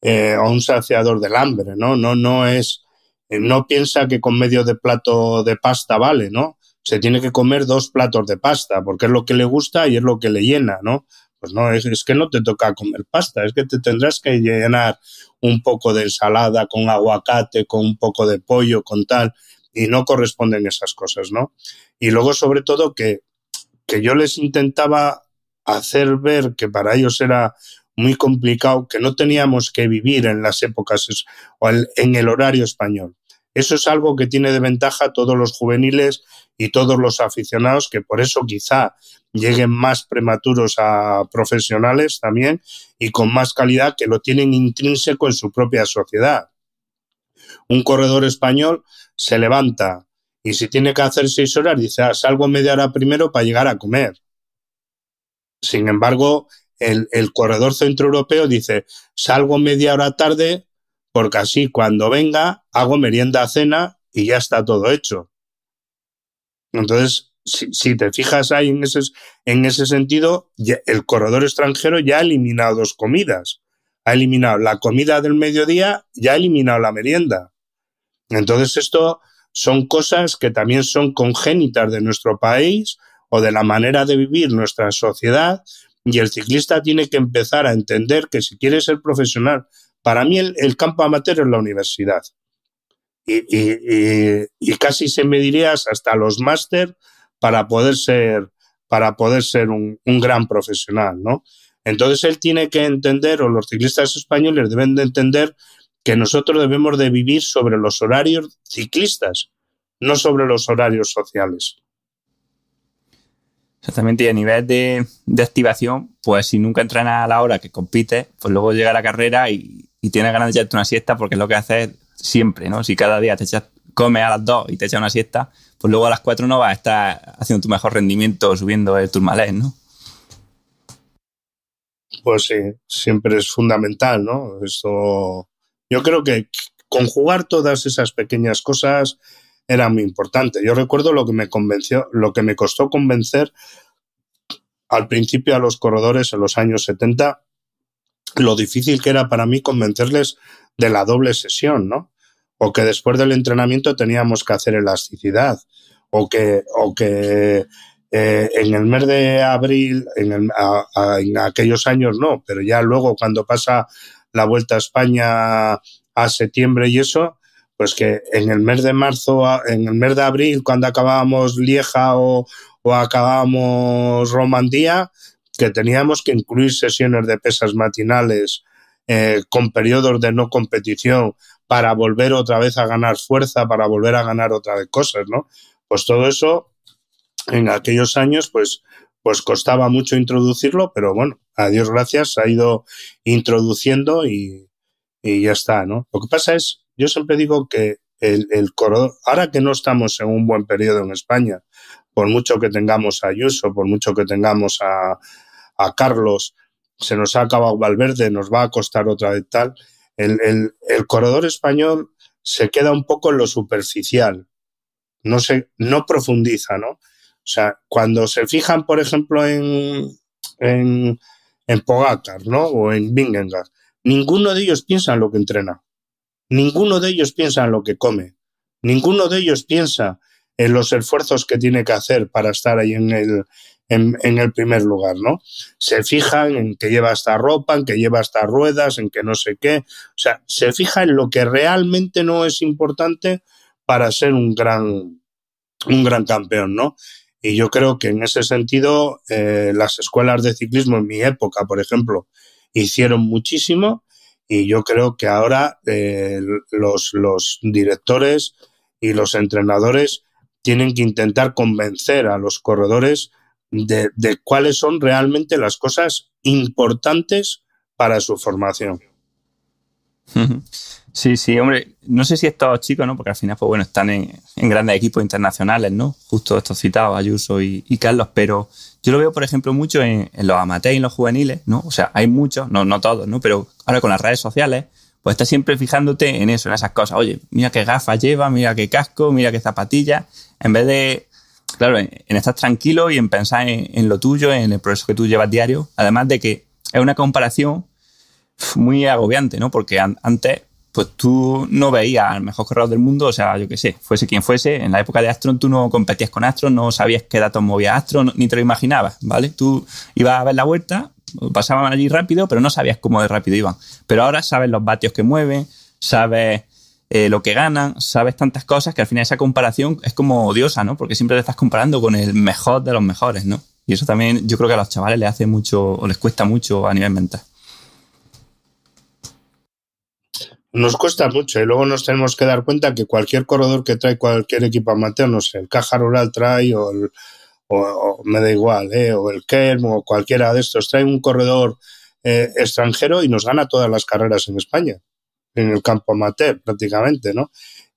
eh, un saciador del hambre, ¿no? No, no es. Eh, no piensa que con medio de plato de pasta vale, ¿no? Se tiene que comer dos platos de pasta, porque es lo que le gusta y es lo que le llena, ¿no? Pues no, es, que no te toca comer pasta, es que te tendrás que llenar un poco de ensalada con aguacate, con un poco de pollo, con tal, y no corresponden esas cosas, ¿no? Y luego, sobre todo, que, que yo les intentaba hacer ver que para ellos era muy complicado, que no teníamos que vivir en las épocas o en el horario español, eso es algo que tiene de ventaja todos los juveniles y todos los aficionados, que por eso quizá lleguen más prematuros a profesionales también y con más calidad que lo tienen intrínseco en su propia sociedad. Un corredor español se levanta y si tiene que hacer seis horas, dice, ah, salgo media hora primero para llegar a comer. Sin embargo, el, el corredor centroeuropeo dice, salgo media hora tarde porque así cuando venga hago merienda, cena y ya está todo hecho. Entonces, si, te fijas ahí en ese, en ese sentido, el corredor extranjero ya ha eliminado dos comidas. Ha eliminado la comida del mediodía y ha eliminado la merienda. Entonces, esto son cosas que también son congénitas de nuestro país o de la manera de vivir nuestra sociedad y el ciclista tiene que empezar a entender que si quiere ser profesional para mí el, campo amateur es la universidad. Y, casi se me dirías hasta los máster para poder ser, para poder ser un, gran profesional, ¿no? Entonces él tiene que entender, o los ciclistas españoles deben de entender, que nosotros debemos de vivir sobre los horarios ciclistas, no sobre los horarios sociales. Exactamente, y a nivel de, activación, pues si nunca entrenas a la hora que compite, pues luego llega la carrera y, y tienes ganas de echarte una siesta porque es lo que haces siempre, ¿no? Si cada día te echas, comes a las dos y te echas una siesta, pues luego a las cuatro no vas a estar haciendo tu mejor rendimiento subiendo el turmalés, ¿no? Pues sí, siempre es fundamental, ¿no? yo creo que conjugar todas esas pequeñas cosas era muy importante. Yo recuerdo lo que me convenció, lo que me costó convencer al principio a los corredores en los años 70 lo difícil que era para mí convencerles de la doble sesión, ¿no? O que después del entrenamiento teníamos que hacer elasticidad, o que, o que eh, en el mes de abril, en, aquellos años no, pero ya luego cuando pasa la Vuelta a España a septiembre y eso, pues que en el mes de marzo, en el mes de abril, cuando acabábamos Lieja o, o acabábamos Romandía, que teníamos que incluir sesiones de pesas matinales eh, con periodos de no competición para volver otra vez a ganar fuerza, para volver a ganar otra vez cosas, ¿no? Pues todo eso en aquellos años, pues, pues costaba mucho introducirlo, pero bueno, a Dios gracias, se ha ido introduciendo y, ya está, ¿no? Lo que pasa es, yo siempre digo que el, el corredor, ahora que no estamos en un buen periodo en España, por mucho que tengamos a uso por mucho que tengamos a, a Carlos, se nos ha acabado Valverde, nos va a costar otra vez tal. El, corredor español se queda un poco en lo superficial, no, se, no profundiza, ¿no? O sea, cuando se fijan, por ejemplo, en, en, Pogacar, ¿no? O en Bingengar, ninguno de ellos piensa en lo que entrena, ninguno de ellos piensa en lo que come, ninguno de ellos piensa en los esfuerzos que tiene que hacer para estar ahí en el, en, el primer lugar, ¿no? Se fijan en que lleva esta ropa, en que lleva estas ruedas, en que no sé qué. O sea, se fija en lo que realmente no es importante para ser un gran, un gran campeón, ¿no? Y yo creo que en ese sentido eh, las escuelas de ciclismo en mi época, por ejemplo, hicieron muchísimo y yo creo que ahora eh, los, los directores y los entrenadores tienen que intentar convencer a los corredores de, cuáles son realmente las cosas importantes para su formación. Sí, sí, hombre, no sé si estos chicos, ¿no? Porque al final, pues bueno, están en, grandes equipos internacionales, ¿no? Justo estos citados, Ayuso y, Carlos, pero yo lo veo, por ejemplo, mucho en, los amateurs y en los juveniles, ¿no? O sea, hay muchos, no, todos, ¿no? Pero ahora con las redes sociales, pues estás siempre fijándote en eso, en esas cosas. Oye, mira qué gafas lleva, mira qué casco, mira qué zapatilla. En vez de claro, en, estar tranquilo y en pensar en, lo tuyo, en el proceso que tú llevas diario. Además de que es una comparación muy agobiante, ¿no? Porque antes, pues tú no veías al mejor corredor del mundo, o sea, yo qué sé, fuese quien fuese, en la época de Astron tú no competías con Astro, no sabías qué datos movía Astron, ni te lo imaginabas, ¿vale? Tú ibas a ver la vuelta, pasaban allí rápido, pero no sabías cómo de rápido iban. Pero ahora sabes los vatios que mueven, sabes eh, lo que ganan, sabes tantas cosas que al final esa comparación es como odiosa, ¿no? Porque siempre te estás comparando con el mejor de los mejores, ¿no? Y eso también yo creo que a los chavales les hace mucho, o les cuesta mucho a nivel mental. Nos cuesta mucho y luego nos tenemos que dar cuenta que cualquier corredor que trae cualquier equipo amateur, no sé, el Caja Rural trae o, me da igual, eh, o el Kerm o cualquiera de estos, trae un corredor eh, extranjero y nos gana todas las carreras en España en el campo amateur prácticamente, ¿no?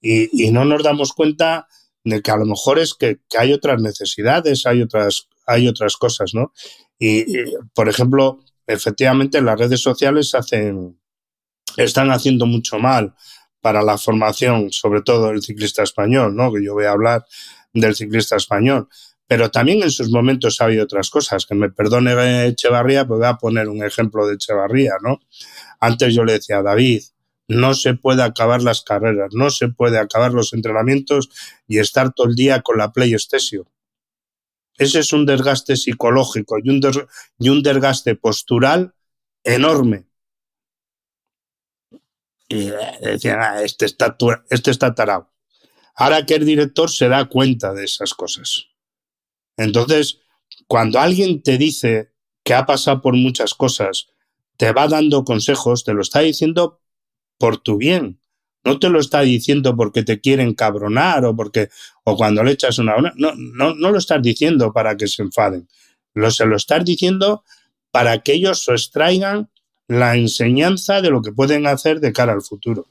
Y, no nos damos cuenta de que a lo mejor es que, hay otras necesidades, hay otras, hay otras cosas, ¿no? Y, por ejemplo, efectivamente las redes sociales hacen, están haciendo mucho mal para la formación, sobre todo del ciclista español, ¿no? Que yo voy a hablar del ciclista español. Pero también en sus momentos ha habido otras cosas. Que me perdone Echevarría, pues voy a poner un ejemplo de Echevarría, ¿no? Antes yo le decía, a David, no se puede acabar las carreras, no se puede acabar los entrenamientos y estar todo el día con la PlayStation. Ese es un desgaste psicológico y un, desgaste postural enorme. Y eh, decían, ah, este está, este está tarado. Ahora que el director se da cuenta de esas cosas. Entonces, cuando alguien te dice que ha pasado por muchas cosas, te va dando consejos, te lo está diciendo por tu bien. No te lo está diciendo porque te quieren cabronar o porque o cuando le echas una, no, no, lo estás diciendo para que se enfaden. Lo, se lo estás diciendo para que ellos extraigan la enseñanza de lo que pueden hacer de cara al futuro.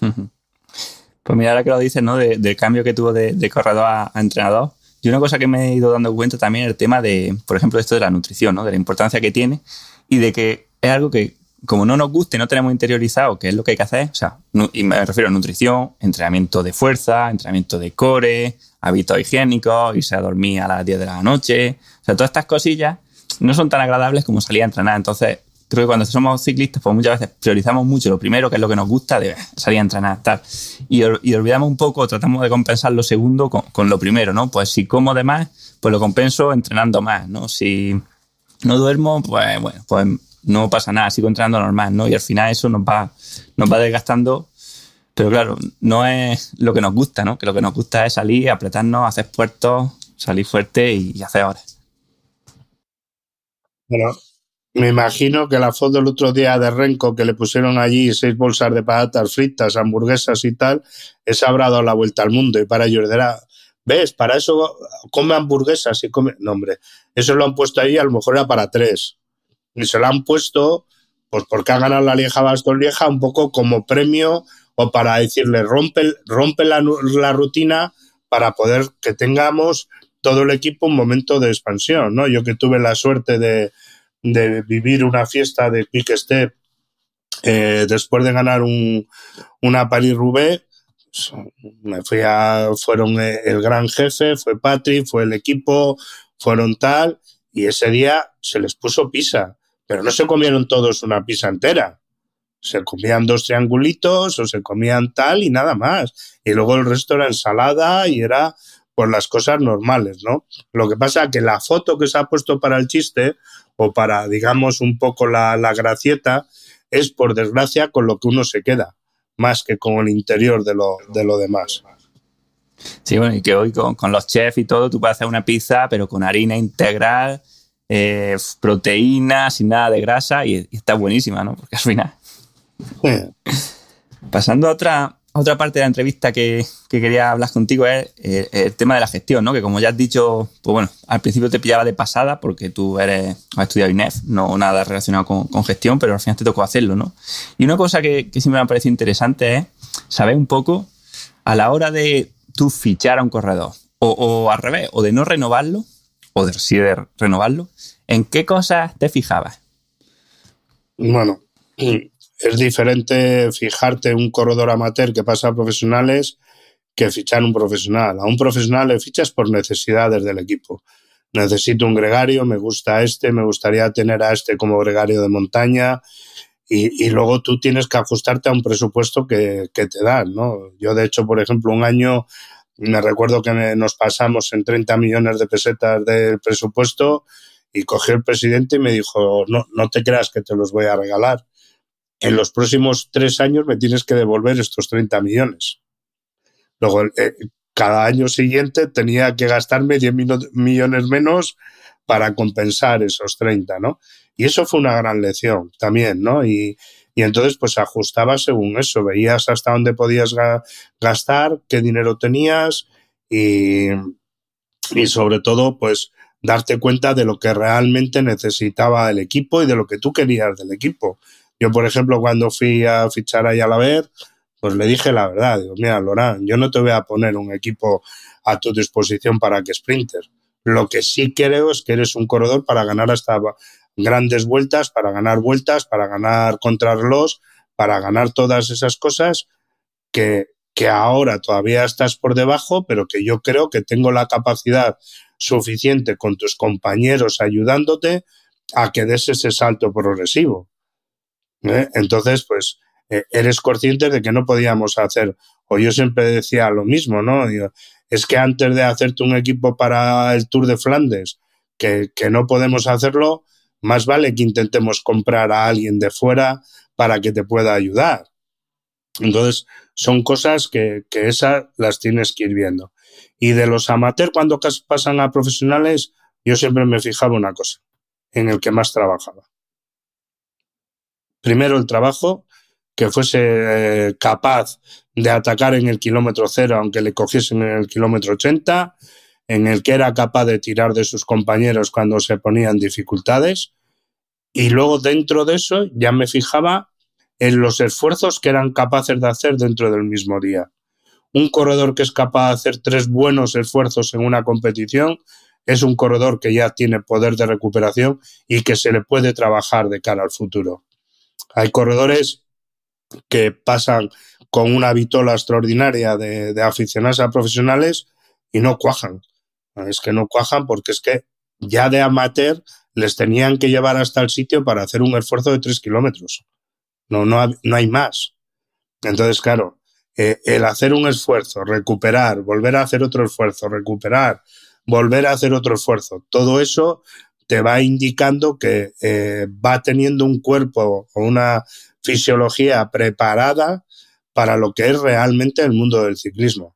Pues mira, ahora que lo dices, ¿no? del cambio que tuvo de, corredor a, entrenador. Y una cosa que me he ido dando cuenta también es el tema de, por ejemplo, esto de la nutrición, ¿no? De la importancia que tiene y de que es algo que como no nos guste y no tenemos interiorizado qué es lo que hay que hacer, o sea, y me refiero a nutrición, entrenamiento de fuerza, entrenamiento de core, hábitos higiénicos, irse a dormir a las 10 de la noche, o sea, todas estas cosillas no son tan agradables como salir a entrenar. Entonces, creo que cuando somos ciclistas, pues muchas veces priorizamos mucho lo primero, que es lo que nos gusta, de salir a entrenar, tal. Y, olvidamos un poco, tratamos de compensar lo segundo con, con lo primero, ¿no? Pues si como de más, pues lo compenso entrenando más, ¿no? Si no duermo, pues bueno, pues no pasa nada, sigo entrenando normal, ¿no? Y al final eso nos va, nos va desgastando. Pero claro, no es lo que nos gusta, ¿no? Que lo que nos gusta es salir, apretarnos, hacer puertos, salir fuerte y, hacer horas. Bueno, me imagino que la foto del otro día de Renco que le pusieron allí seis bolsas de patatas fritas, hamburguesas y tal, es habrá dado la vuelta al mundo y para ellos era ¿ves? Para eso come hamburguesas y come... No, hombre, eso lo han puesto ahí, a lo mejor era para tres y se la han puesto pues porque ha ganado la vieja Baston Lieja un poco como premio o para decirle rompe, rompe la, rutina para poder que tengamos todo el equipo un momento de expansión, ¿no? Yo que tuve la suerte de, vivir una fiesta de Quick Step eh, después de ganar un, una Paris Roubaix, pues, me fui a, fueron eh, el gran jefe, fue Patrick, fue el equipo, fueron tal, y ese día se les puso pisa. Pero no se comieron todos una pizza entera. Se comían dos triangulitos o se comían tal y nada más. Y luego el resto era ensalada y era por pues, las cosas normales, ¿no? Lo que pasa que la foto que se ha puesto para el chiste o para, digamos, un poco la, gracieta es, por desgracia, con lo que uno se queda, más que con el interior de lo, de lo demás. Sí, bueno, y que hoy con, con, los chefs y todo, tú puedes hacer una pizza, pero con harina integral, eh, proteínas, sin nada de grasa y, está buenísima, ¿no? Porque al final. Pasando a otra, otra parte de la entrevista que, quería hablar contigo es eh, el tema de la gestión, ¿no? Que como ya has dicho, pues bueno, al principio te pillaba de pasada porque tú eres, has estudiado INEF, no nada relacionado con, gestión, pero al final te tocó hacerlo, ¿no? Y una cosa que, que siempre me ha parecido interesante es saber un poco a la hora de tú fichar a un corredor, o al revés, o de no renovarlo, o decidir renovarlo, ¿en qué cosas te fijabas? Bueno, es diferente fijarte en un corredor amateur que pasa a profesionales que fichar un profesional. A un profesional le fichas por necesidades del equipo. Necesito un gregario, me gusta este, me gustaría tener a este como gregario de montaña y, luego tú tienes que ajustarte a un presupuesto que, que, te dan. ¿no? Yo, de hecho, por ejemplo, un año me recuerdo que nos pasamos en 30 millones de pesetas del presupuesto y cogió el presidente y me dijo, no, no te creas que te los voy a regalar. En los próximos tres años me tienes que devolver estos 30 millones. Luego, eh, cada año siguiente tenía que gastarme 10 millones menos para compensar esos 30, ¿no? Y eso fue una gran lección también, ¿no? Y, y entonces, pues ajustaba según eso, veías hasta dónde podías gastar, qué dinero tenías y, y sobre todo, pues darte cuenta de lo que realmente necesitaba el equipo y de lo que tú querías del equipo. Yo, por ejemplo, cuando fui a fichar a la Yalaber, pues le dije la verdad, digo, mira, Lorán, yo no te voy a poner un equipo a tu disposición para que sprinter. Lo que sí creo es que eres un corredor para ganar hasta, grandes vueltas, para ganar vueltas, para ganar contra los para ganar todas esas cosas que, que ahora todavía estás por debajo, pero que yo creo que tengo la capacidad suficiente con tus compañeros ayudándote a que des ese salto progresivo. ¿eh? Entonces, pues, eh, eres consciente de que no podíamos hacer, o yo siempre decía lo mismo, ¿no? es que antes de hacerte un equipo para el Tour de Flandes, que no podemos hacerlo, más vale que intentemos comprar a alguien de fuera para que te pueda ayudar. Entonces, son cosas que, que esas las tienes que ir viendo. Y de los amateurs, cuando pasan a profesionales, yo siempre me fijaba una cosa, en el que más trabajaba. Primero, el trabajo, que fuese eh, capaz de atacar en el kilómetro cero, aunque le cogiesen en el kilómetro 80, en el que era capaz de tirar de sus compañeros cuando se ponían dificultades. Y luego dentro de eso ya me fijaba en los esfuerzos que eran capaces de hacer dentro del mismo día. Un corredor que es capaz de hacer tres buenos esfuerzos en una competición es un corredor que ya tiene poder de recuperación y que se le puede trabajar de cara al futuro. Hay corredores que pasan con una vitola extraordinaria de, de aficionados a profesionales y no cuajan. Es que no cuajan porque es que ya de amateur les tenían que llevar hasta el sitio para hacer un esfuerzo de tres kilómetros. No, no, hay más. Entonces, claro, eh, el hacer un esfuerzo, recuperar, volver a hacer otro esfuerzo, recuperar, volver a hacer otro esfuerzo, todo eso te va indicando que eh, va teniendo un cuerpo o una fisiología preparada para lo que es realmente el mundo del ciclismo.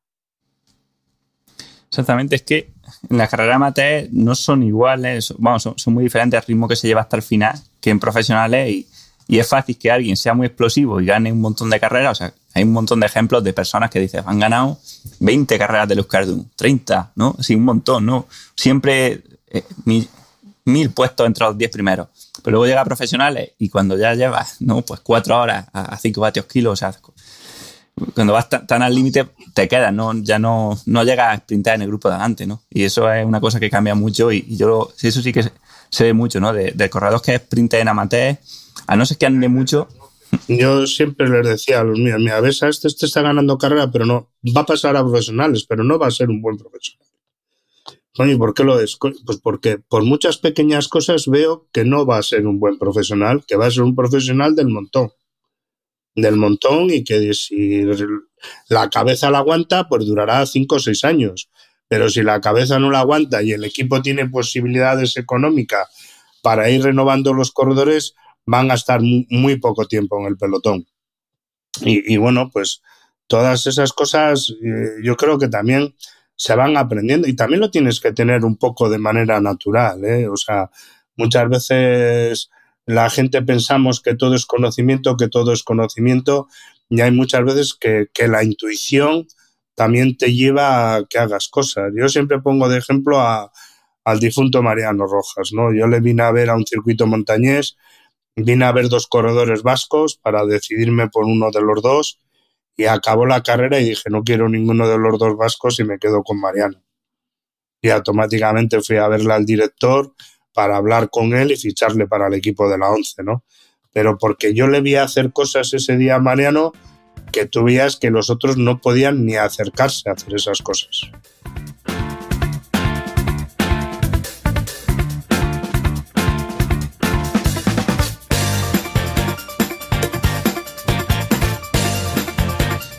Exactamente, es que en la carrera amateur no son iguales, vamos, son, muy diferentes el ritmo que se lleva hasta el final que en profesionales y, y, es fácil que alguien sea muy explosivo y gane un montón de carreras, o sea, hay un montón de ejemplos de personas que dicen, han ganado 20 carreras de los Cardum, 30, ¿no? Sí, un montón, ¿no? Siempre eh, mil, puestos entre los 10 primeros. Pero luego llega a profesionales y cuando ya llevas, ¿no? Pues 4 horas a, cinco 5 vatios kilos, o sea, cuando vas tan, al límite te quedas, no, ya no, no llegas a sprintar en el grupo de adelante, ¿no? Y eso es una cosa que cambia mucho y, yo eso sí que se ve mucho, ¿no? De, corredores que sprintan en amateur, a no ser que ande mucho. Yo siempre les decía a los míos, mira, ves a este, este está ganando carrera, pero no, va a pasar a profesionales, pero no va a ser un buen profesional. ¿Y por qué lo es? Pues porque por muchas pequeñas cosas veo que no va a ser un buen profesional, que va a ser un profesional del montón del montón y que si la cabeza la aguanta, pues durará cinco o seis años. Pero si la cabeza no la aguanta y el equipo tiene posibilidades económicas para ir renovando los corredores, van a estar muy poco tiempo en el pelotón. Y, bueno, pues todas esas cosas eh, yo creo que también se van aprendiendo y también lo tienes que tener un poco de manera natural. ¿eh? O sea, muchas veces la gente pensamos que todo es conocimiento, que todo es conocimiento, y hay muchas veces que, la intuición también te lleva a que hagas cosas. Yo siempre pongo de ejemplo al difunto Mariano Rojas, ¿no? Yo le vine a ver a un circuito montañés, vine a ver dos corredores vascos para decidirme por uno de los dos y acabó la carrera y dije, no quiero ninguno de los dos vascos y me quedo con Mariano. Y automáticamente fui a verle al director, para hablar con él y ficharle para el equipo de la 11, ¿no? Pero porque yo le vi hacer cosas ese día a Mariano que tú veías que los otros no podían ni acercarse a hacer esas cosas.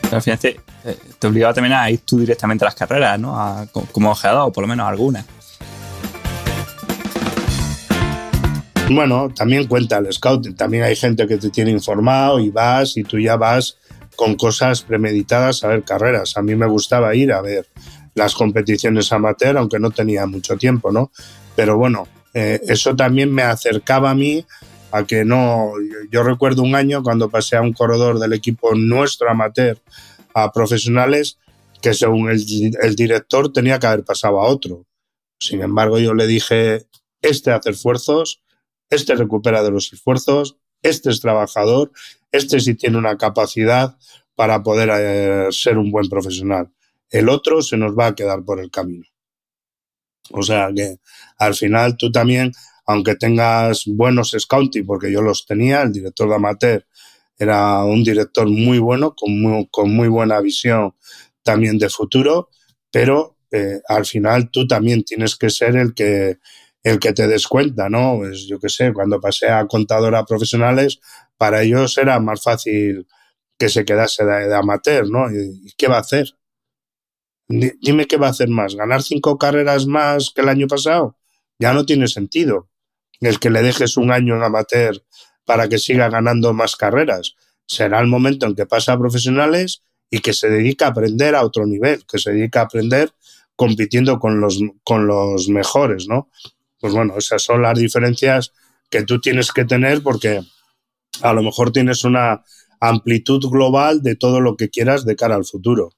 al final eh, te, obligaba también a ir tú directamente a las carreras, ¿no? A, como ojeador, por lo menos algunas. Bueno, también cuenta el scout, también hay gente que te tiene informado y vas y tú ya vas con cosas premeditadas a ver carreras. A mí me gustaba ir a ver las competiciones amateur, aunque no tenía mucho tiempo, ¿no? Pero bueno, eh, eso también me acercaba a mí a que no... Yo recuerdo un año cuando pasé a un corredor del equipo nuestro amateur a profesionales que según el director tenía que haber pasado a otro. Sin embargo, yo le dije, este hace esfuerzos, este recupera de los esfuerzos, este es trabajador, este sí tiene una capacidad para poder eh, ser un buen profesional. El otro se nos va a quedar por el camino. O sea que al final tú también, aunque tengas buenos scouting, porque yo los tenía, el director de amateur era un director muy bueno, con muy, buena visión también de futuro, pero eh, al final tú también tienes que ser el que, el que te des cuenta, ¿no? es pues yo qué sé, cuando pasé a contadora profesionales, para ellos era más fácil que se quedase de, amateur, ¿no? ¿Y qué va a hacer? Dime qué va a hacer más, ganar cinco carreras más que el año pasado. Ya no tiene sentido el que le dejes un año en amateur para que siga ganando más carreras. Será el momento en que pasa a profesionales y que se dedica a aprender a otro nivel, que se dedica a aprender compitiendo con los, con los mejores, ¿no? pues bueno, esas son las diferencias que tú tienes que tener porque a lo mejor tienes una amplitud global de todo lo que quieras de cara al futuro.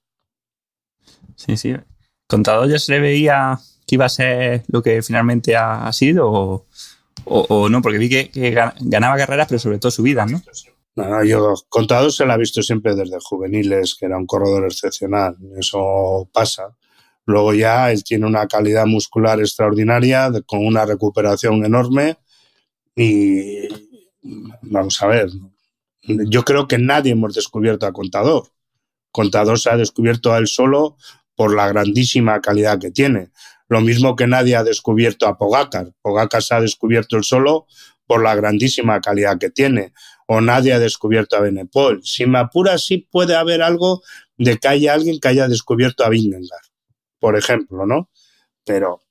Sí, sí. ¿Contado ya se veía que iba a ser lo que finalmente ha, sido o, no? Porque vi que, ganaba carreras, pero sobre todo subidas, ¿no? No, yo contado se la ha visto siempre desde juveniles, que era un corredor excepcional. Eso pasa. Luego ya él tiene una calidad muscular extraordinaria, con una recuperación enorme y vamos a ver, yo creo que nadie hemos descubierto a Contador. Contador se ha descubierto a él solo por la grandísima calidad que tiene. Lo mismo que nadie ha descubierto a Pogacar. Pogacar se ha descubierto él solo por la grandísima calidad que tiene. O nadie ha descubierto a Benepol. Si me apura, sí puede haber algo de que haya alguien que haya descubierto a Bingengar por ejemplo, ¿no? Pero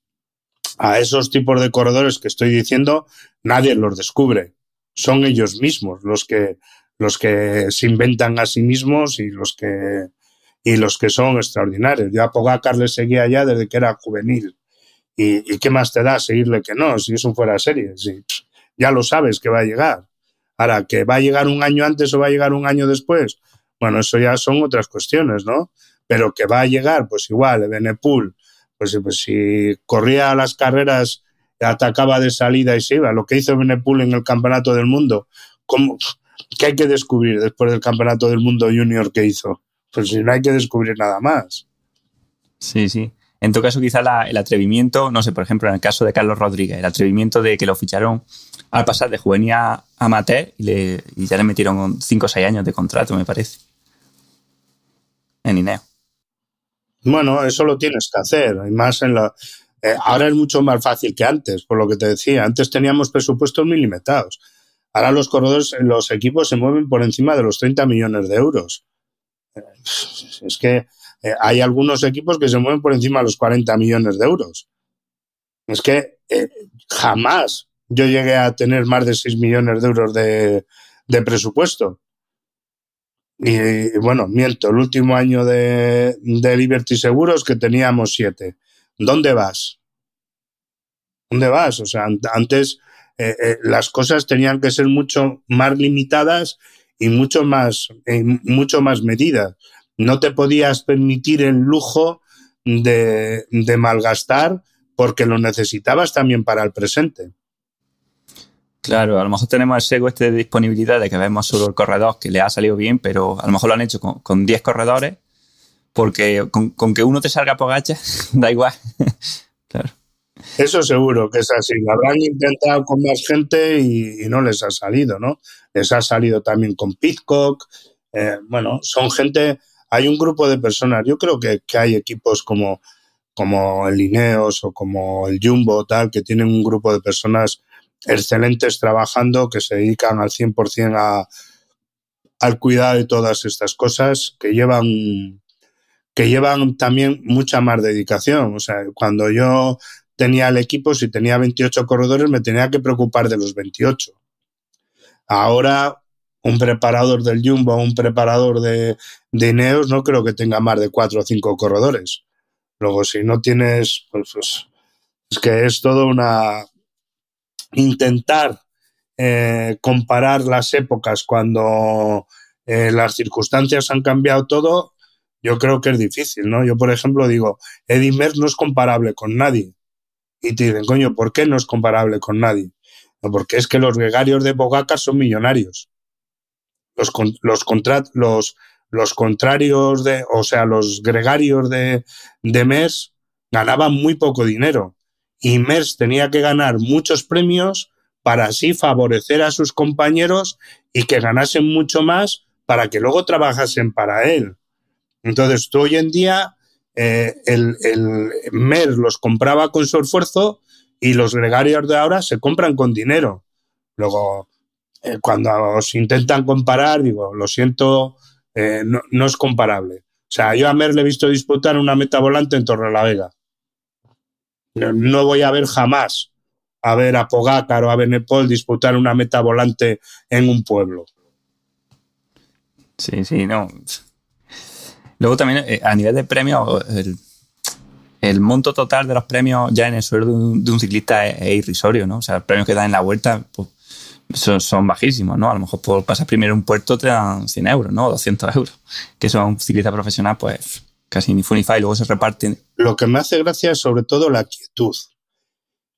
a esos tipos de corredores que estoy diciendo, nadie los descubre. Son ellos mismos los que, los que se inventan a sí mismos y los que, y los que son extraordinarios. Yo a Pogacar le seguía ya desde que era juvenil. ¿Y, qué más te da seguirle que no? Si eso fuera serie, ya lo sabes que va a llegar. Ahora, que va a llegar un año antes o va a llegar un año después, bueno, eso ya son otras cuestiones, ¿no? pero que va a llegar, pues igual, Benepool, pues, pues si corría las carreras, atacaba de salida y se iba, lo que hizo Benepool en el Campeonato del Mundo, ¿qué hay que descubrir después del Campeonato del Mundo Junior que hizo? Pues si no hay que descubrir nada más. Sí, sí. En tu caso, quizá el atrevimiento, no sé, por ejemplo, en el caso de Carlos Rodríguez, el atrevimiento de que lo ficharon al pasar de juvenil a amateur y, le, y ya le metieron 5 o 6 años de contrato, me parece. En Ineo. Bueno, eso lo tienes que hacer. Y más en eh, ahora es mucho más fácil que antes, por lo que te decía. Antes teníamos presupuestos limitados. Ahora los corredores, los equipos se mueven por encima de los 30 millones de euros. Eh, es que eh, hay algunos equipos que se mueven por encima de los 40 millones de euros. Es que jamás yo llegué a tener más de 6 millones de euros de presupuesto. Y bueno, miento, el último año de, Liberty Seguros que teníamos siete. ¿Dónde vas? ¿Dónde vas? O sea, antes eh, eh, las cosas tenían que ser mucho más limitadas y mucho más, mucho más medidas. No te podías permitir el lujo de malgastar porque lo necesitabas también para el presente. Claro, a lo mejor tenemos el ego este de disponibilidad de que vemos solo el corredor que le ha salido bien, pero a lo mejor lo han hecho con 10 corredores, porque con, que uno te salga por gacha, da igual. claro. Eso seguro que es así. Habrán intentado con más gente y, no les ha salido, ¿no? Les ha salido también con Pitcock. Eh, bueno, son gente, hay un grupo de personas, yo creo que, hay equipos como, como el Ineos o como el Jumbo, tal, que tienen un grupo de personas excelentes trabajando, que se dedican al 100% a, al cuidado de todas estas cosas, que llevan, que llevan también mucha más dedicación. O sea, cuando yo tenía el equipo, si tenía 28 corredores, me tenía que preocupar de los 28. Ahora, un preparador del Jumbo, un preparador de, de Ineos, no creo que tenga más de 4 o 5 corredores. Luego, si no tienes, pues, pues, es que es todo una, intentar eh, comparar las épocas cuando eh, las circunstancias han cambiado todo, yo creo que es difícil, ¿no? Yo, por ejemplo, digo, Eddie Merckx no es comparable con nadie. Y te dicen, coño, ¿por qué no es comparable con nadie? porque es que los gregarios de Bogaca son millonarios. Los, los, los, los, contrarios de, o sea, los gregarios de, de Mes ganaban muy poco dinero y Merckx tenía que ganar muchos premios para así favorecer a sus compañeros y que ganasen mucho más para que luego trabajasen para él. Entonces, tú hoy en día, eh, el, el los compraba con su esfuerzo y los gregarios de ahora se compran con dinero. Luego, eh, cuando os intentan comparar, digo, lo siento, eh, no, es comparable. O sea, yo a Merckx le he visto disputar una meta volante en Torre la Vega no voy a ver jamás a ver a Pogacar o a Benepol disputar una meta volante en un pueblo. Sí, sí, no. Luego también eh, a nivel de premios, el, monto total de los premios ya en el suelo de, un, ciclista es, irrisorio, ¿no? O sea, los premios que dan en la vuelta pues, son, bajísimos, ¿no? A lo mejor por pasar primero un puerto te dan 100 euros, ¿no? 200 euros, que eso a un ciclista profesional pues casi ni Funify, luego se reparten. Lo que me hace gracia es sobre todo la quietud.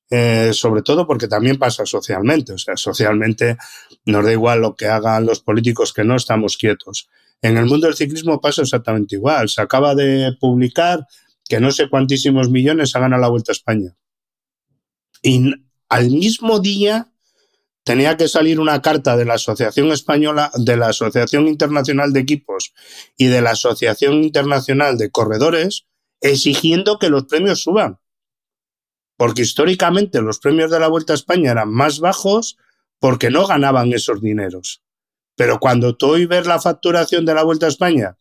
Eh, sobre todo porque también pasa socialmente. O sea, socialmente nos da igual lo que hagan los políticos que no estamos quietos. En el mundo del ciclismo pasa exactamente igual. Se acaba de publicar que no sé cuántísimos millones hagan a la Vuelta a España. Y al mismo día tenía que salir una carta de la Asociación Española, de la Asociación Internacional de Equipos y de la Asociación Internacional de Corredores exigiendo que los premios suban. Porque históricamente los premios de la Vuelta a España eran más bajos porque no ganaban esos dineros. Pero cuando tú hoy ves la facturación de la Vuelta a España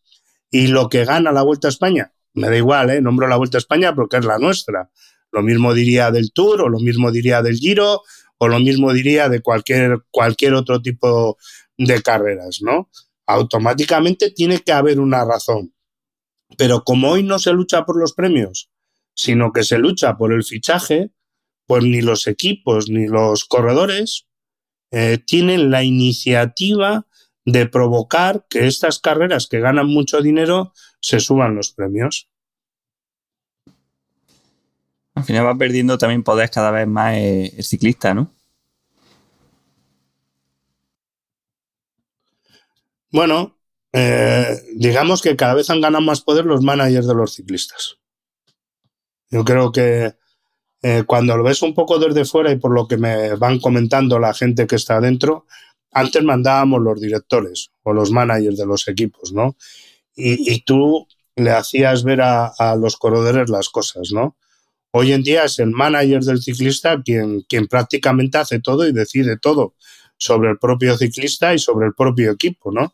y lo que gana la Vuelta a España, me da igual, ¿eh? nombro la Vuelta a España porque es la nuestra. Lo mismo diría del Tour o lo mismo diría del Giro o lo mismo diría de cualquier, cualquier otro tipo de carreras, ¿no? Automáticamente tiene que haber una razón. Pero como hoy no se lucha por los premios, sino que se lucha por el fichaje, pues ni los equipos ni los corredores eh, tienen la iniciativa de provocar que estas carreras que ganan mucho dinero se suban los premios. Al final va perdiendo también poder cada vez más el ciclista, ¿no? Bueno, eh, digamos que cada vez han ganado más poder los managers de los ciclistas. Yo creo que eh, cuando lo ves un poco desde fuera y por lo que me van comentando la gente que está adentro, antes mandábamos los directores o los managers de los equipos, ¿no? Y, tú le hacías ver a los corredores las cosas, ¿no? Hoy en día es el manager del ciclista quien, prácticamente hace todo y decide todo sobre el propio ciclista y sobre el propio equipo, ¿no?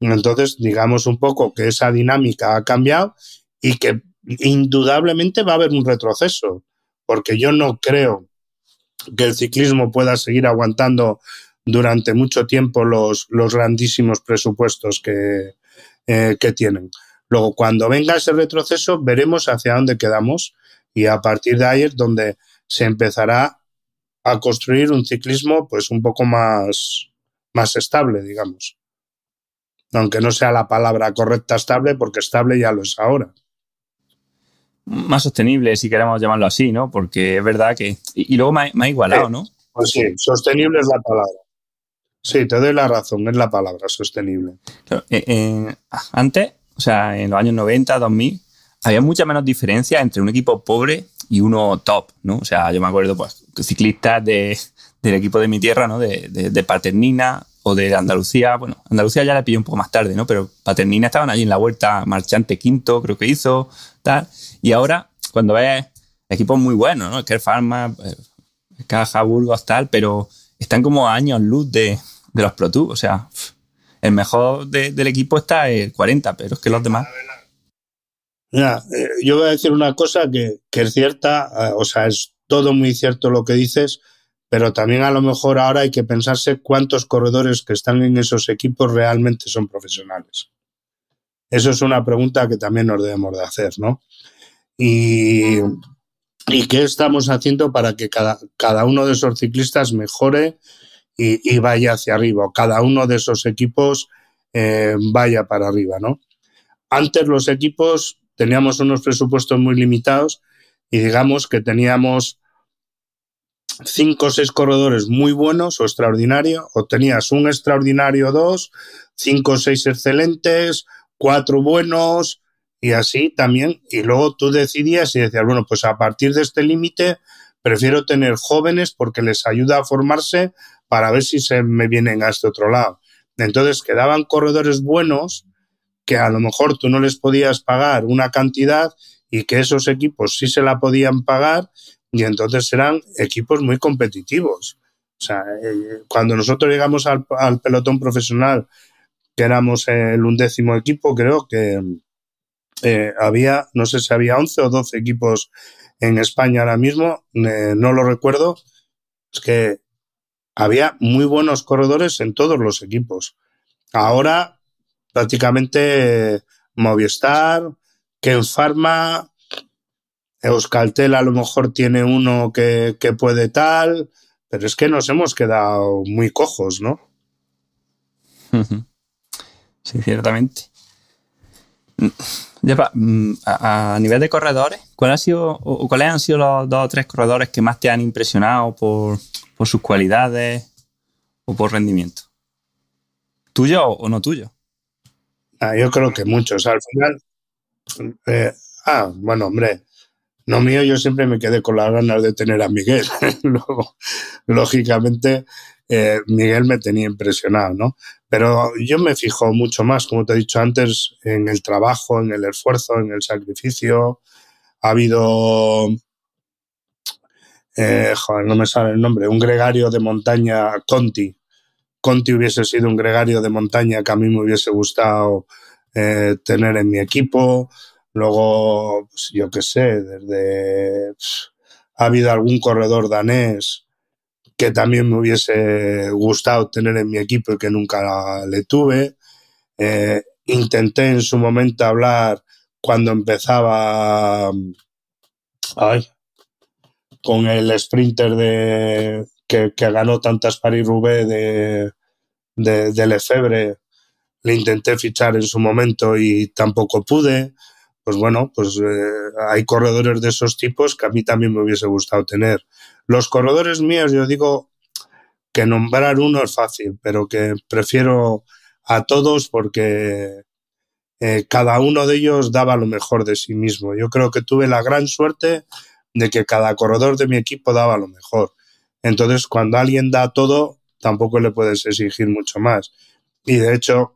Entonces, digamos un poco que esa dinámica ha cambiado y que indudablemente va a haber un retroceso, porque yo no creo que el ciclismo pueda seguir aguantando durante mucho tiempo los, grandísimos presupuestos eh, que tienen. Luego, cuando venga ese retroceso, veremos hacia dónde quedamos y a partir de ahí es donde se empezará a construir un ciclismo pues un poco más, más estable, digamos. Aunque no sea la palabra correcta estable, porque estable ya lo es ahora más sostenible, si queremos llamarlo así, ¿no? Porque es verdad que... Y, luego me ha, igualado, ¿no? Pues sí, sostenible es la palabra. Sí, te doy la razón, es la palabra, sostenible. Eh, eh, antes, o sea, en los años 90, 2000, había mucha menos diferencia entre un equipo pobre y uno top, ¿no? O sea, yo me acuerdo, pues, ciclistas del equipo de mi tierra, ¿no? De, de, Paternina o de Andalucía. Bueno, Andalucía ya la pillé un poco más tarde, ¿no? Pero Paternina estaban allí en la vuelta, Marchante Quinto, creo que hizo, tal. Y ahora, cuando ves equipos muy buenos, ¿no? el Pharma, eh, Caja, Burgos, tal, pero están como años luz de, los Pro O sea, el mejor del equipo está el 40, pero es que los demás... Eh, yo voy a decir una cosa que, es cierta, eh, o sea, es todo muy cierto lo que dices, pero también a lo mejor ahora hay que pensarse cuántos corredores que están en esos equipos realmente son profesionales. Eso es una pregunta que también nos debemos de hacer, ¿no? Y, qué estamos haciendo para que cada, cada uno de esos ciclistas mejore y, vaya hacia arriba, cada uno de esos equipos eh, vaya para arriba, ¿no? Antes los equipos teníamos unos presupuestos muy limitados y digamos que teníamos cinco o seis corredores muy buenos o extraordinarios, o tenías un extraordinario dos, cinco o seis excelentes, cuatro buenos y así también. Y luego tú decidías y decías, bueno, pues a partir de este límite prefiero tener jóvenes porque les ayuda a formarse para ver si se me vienen a este otro lado. Entonces quedaban corredores buenos que a lo mejor tú no les podías pagar una cantidad y que esos equipos sí se la podían pagar y entonces serán equipos muy competitivos. O sea, eh, cuando nosotros llegamos al, pelotón profesional, que éramos el undécimo equipo, creo que eh, había, no sé si había 11 o 12 equipos en España ahora mismo, eh, no lo recuerdo, es que había muy buenos corredores en todos los equipos. Ahora prácticamente Movistar, Ken Pharma, Euskaltel a lo mejor tiene uno que, puede tal, pero es que nos hemos quedado muy cojos, ¿no? Sí, ciertamente. Mm, a, nivel de corredores, ¿cuál ha sido, ¿cuáles han sido los dos o tres corredores que más te han impresionado por sus cualidades o por rendimiento? ¿Tuyo o no tuyo? Ah, yo creo que muchos. Al final, eh, ah, bueno, hombre, no mío, yo siempre me quedé con las ganas de tener a Miguel. lógicamente, eh, Miguel me tenía impresionado, ¿no? Pero yo me fijo mucho más, como te he dicho antes, en el trabajo, en el esfuerzo, en el sacrificio. Ha habido, eh, joder, no me sale el nombre, un gregario de montaña, Conti, Conti hubiese sido un gregario de montaña que a mí me hubiese gustado eh, tener en mi equipo. Luego, pues, yo qué sé, desde ha habido algún corredor danés que también me hubiese gustado tener en mi equipo y que nunca le tuve. Eh, intenté en su momento hablar cuando empezaba con el sprinter de, que, que ganó tantas Paris-Roubaix de, de, de le intenté fichar en su momento y tampoco pude. Pues bueno, pues eh, hay corredores de esos tipos que a mí también me hubiese gustado tener. Los corredores míos, yo digo que nombrar uno es fácil, pero que prefiero a todos porque eh, cada uno de ellos daba lo mejor de sí mismo. Yo creo que tuve la gran suerte de que cada corredor de mi equipo daba lo mejor. Entonces, cuando alguien da todo, tampoco le puedes exigir mucho más. Y de hecho,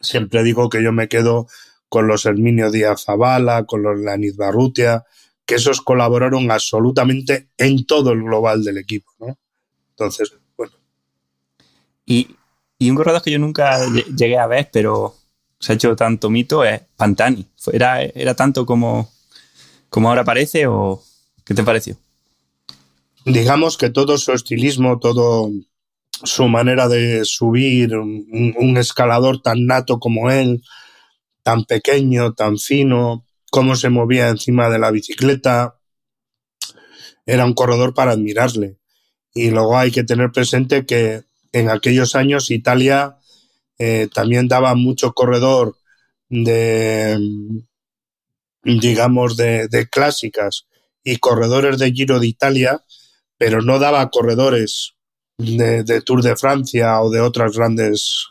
siempre digo que yo me quedo con los Herminio Díaz Zavala, con los Laniz Barrutia, que esos colaboraron absolutamente en todo el global del equipo, Entonces, bueno. Y, un corredor que yo nunca llegué a ver, pero se ha hecho tanto mito, es Pantani. ¿Era, era tanto como, como ahora parece o qué te pareció? Digamos que todo su estilismo, todo, su manera de subir, un, escalador tan nato como él, tan pequeño, tan fino, cómo se movía encima de la bicicleta. Era un corredor para admirarle. Y luego hay que tener presente que en aquellos años Italia eh, también daba mucho corredor de, digamos, de, de clásicas y corredores de Giro de Italia, pero no daba corredores de, Tour de Francia o de otras grandes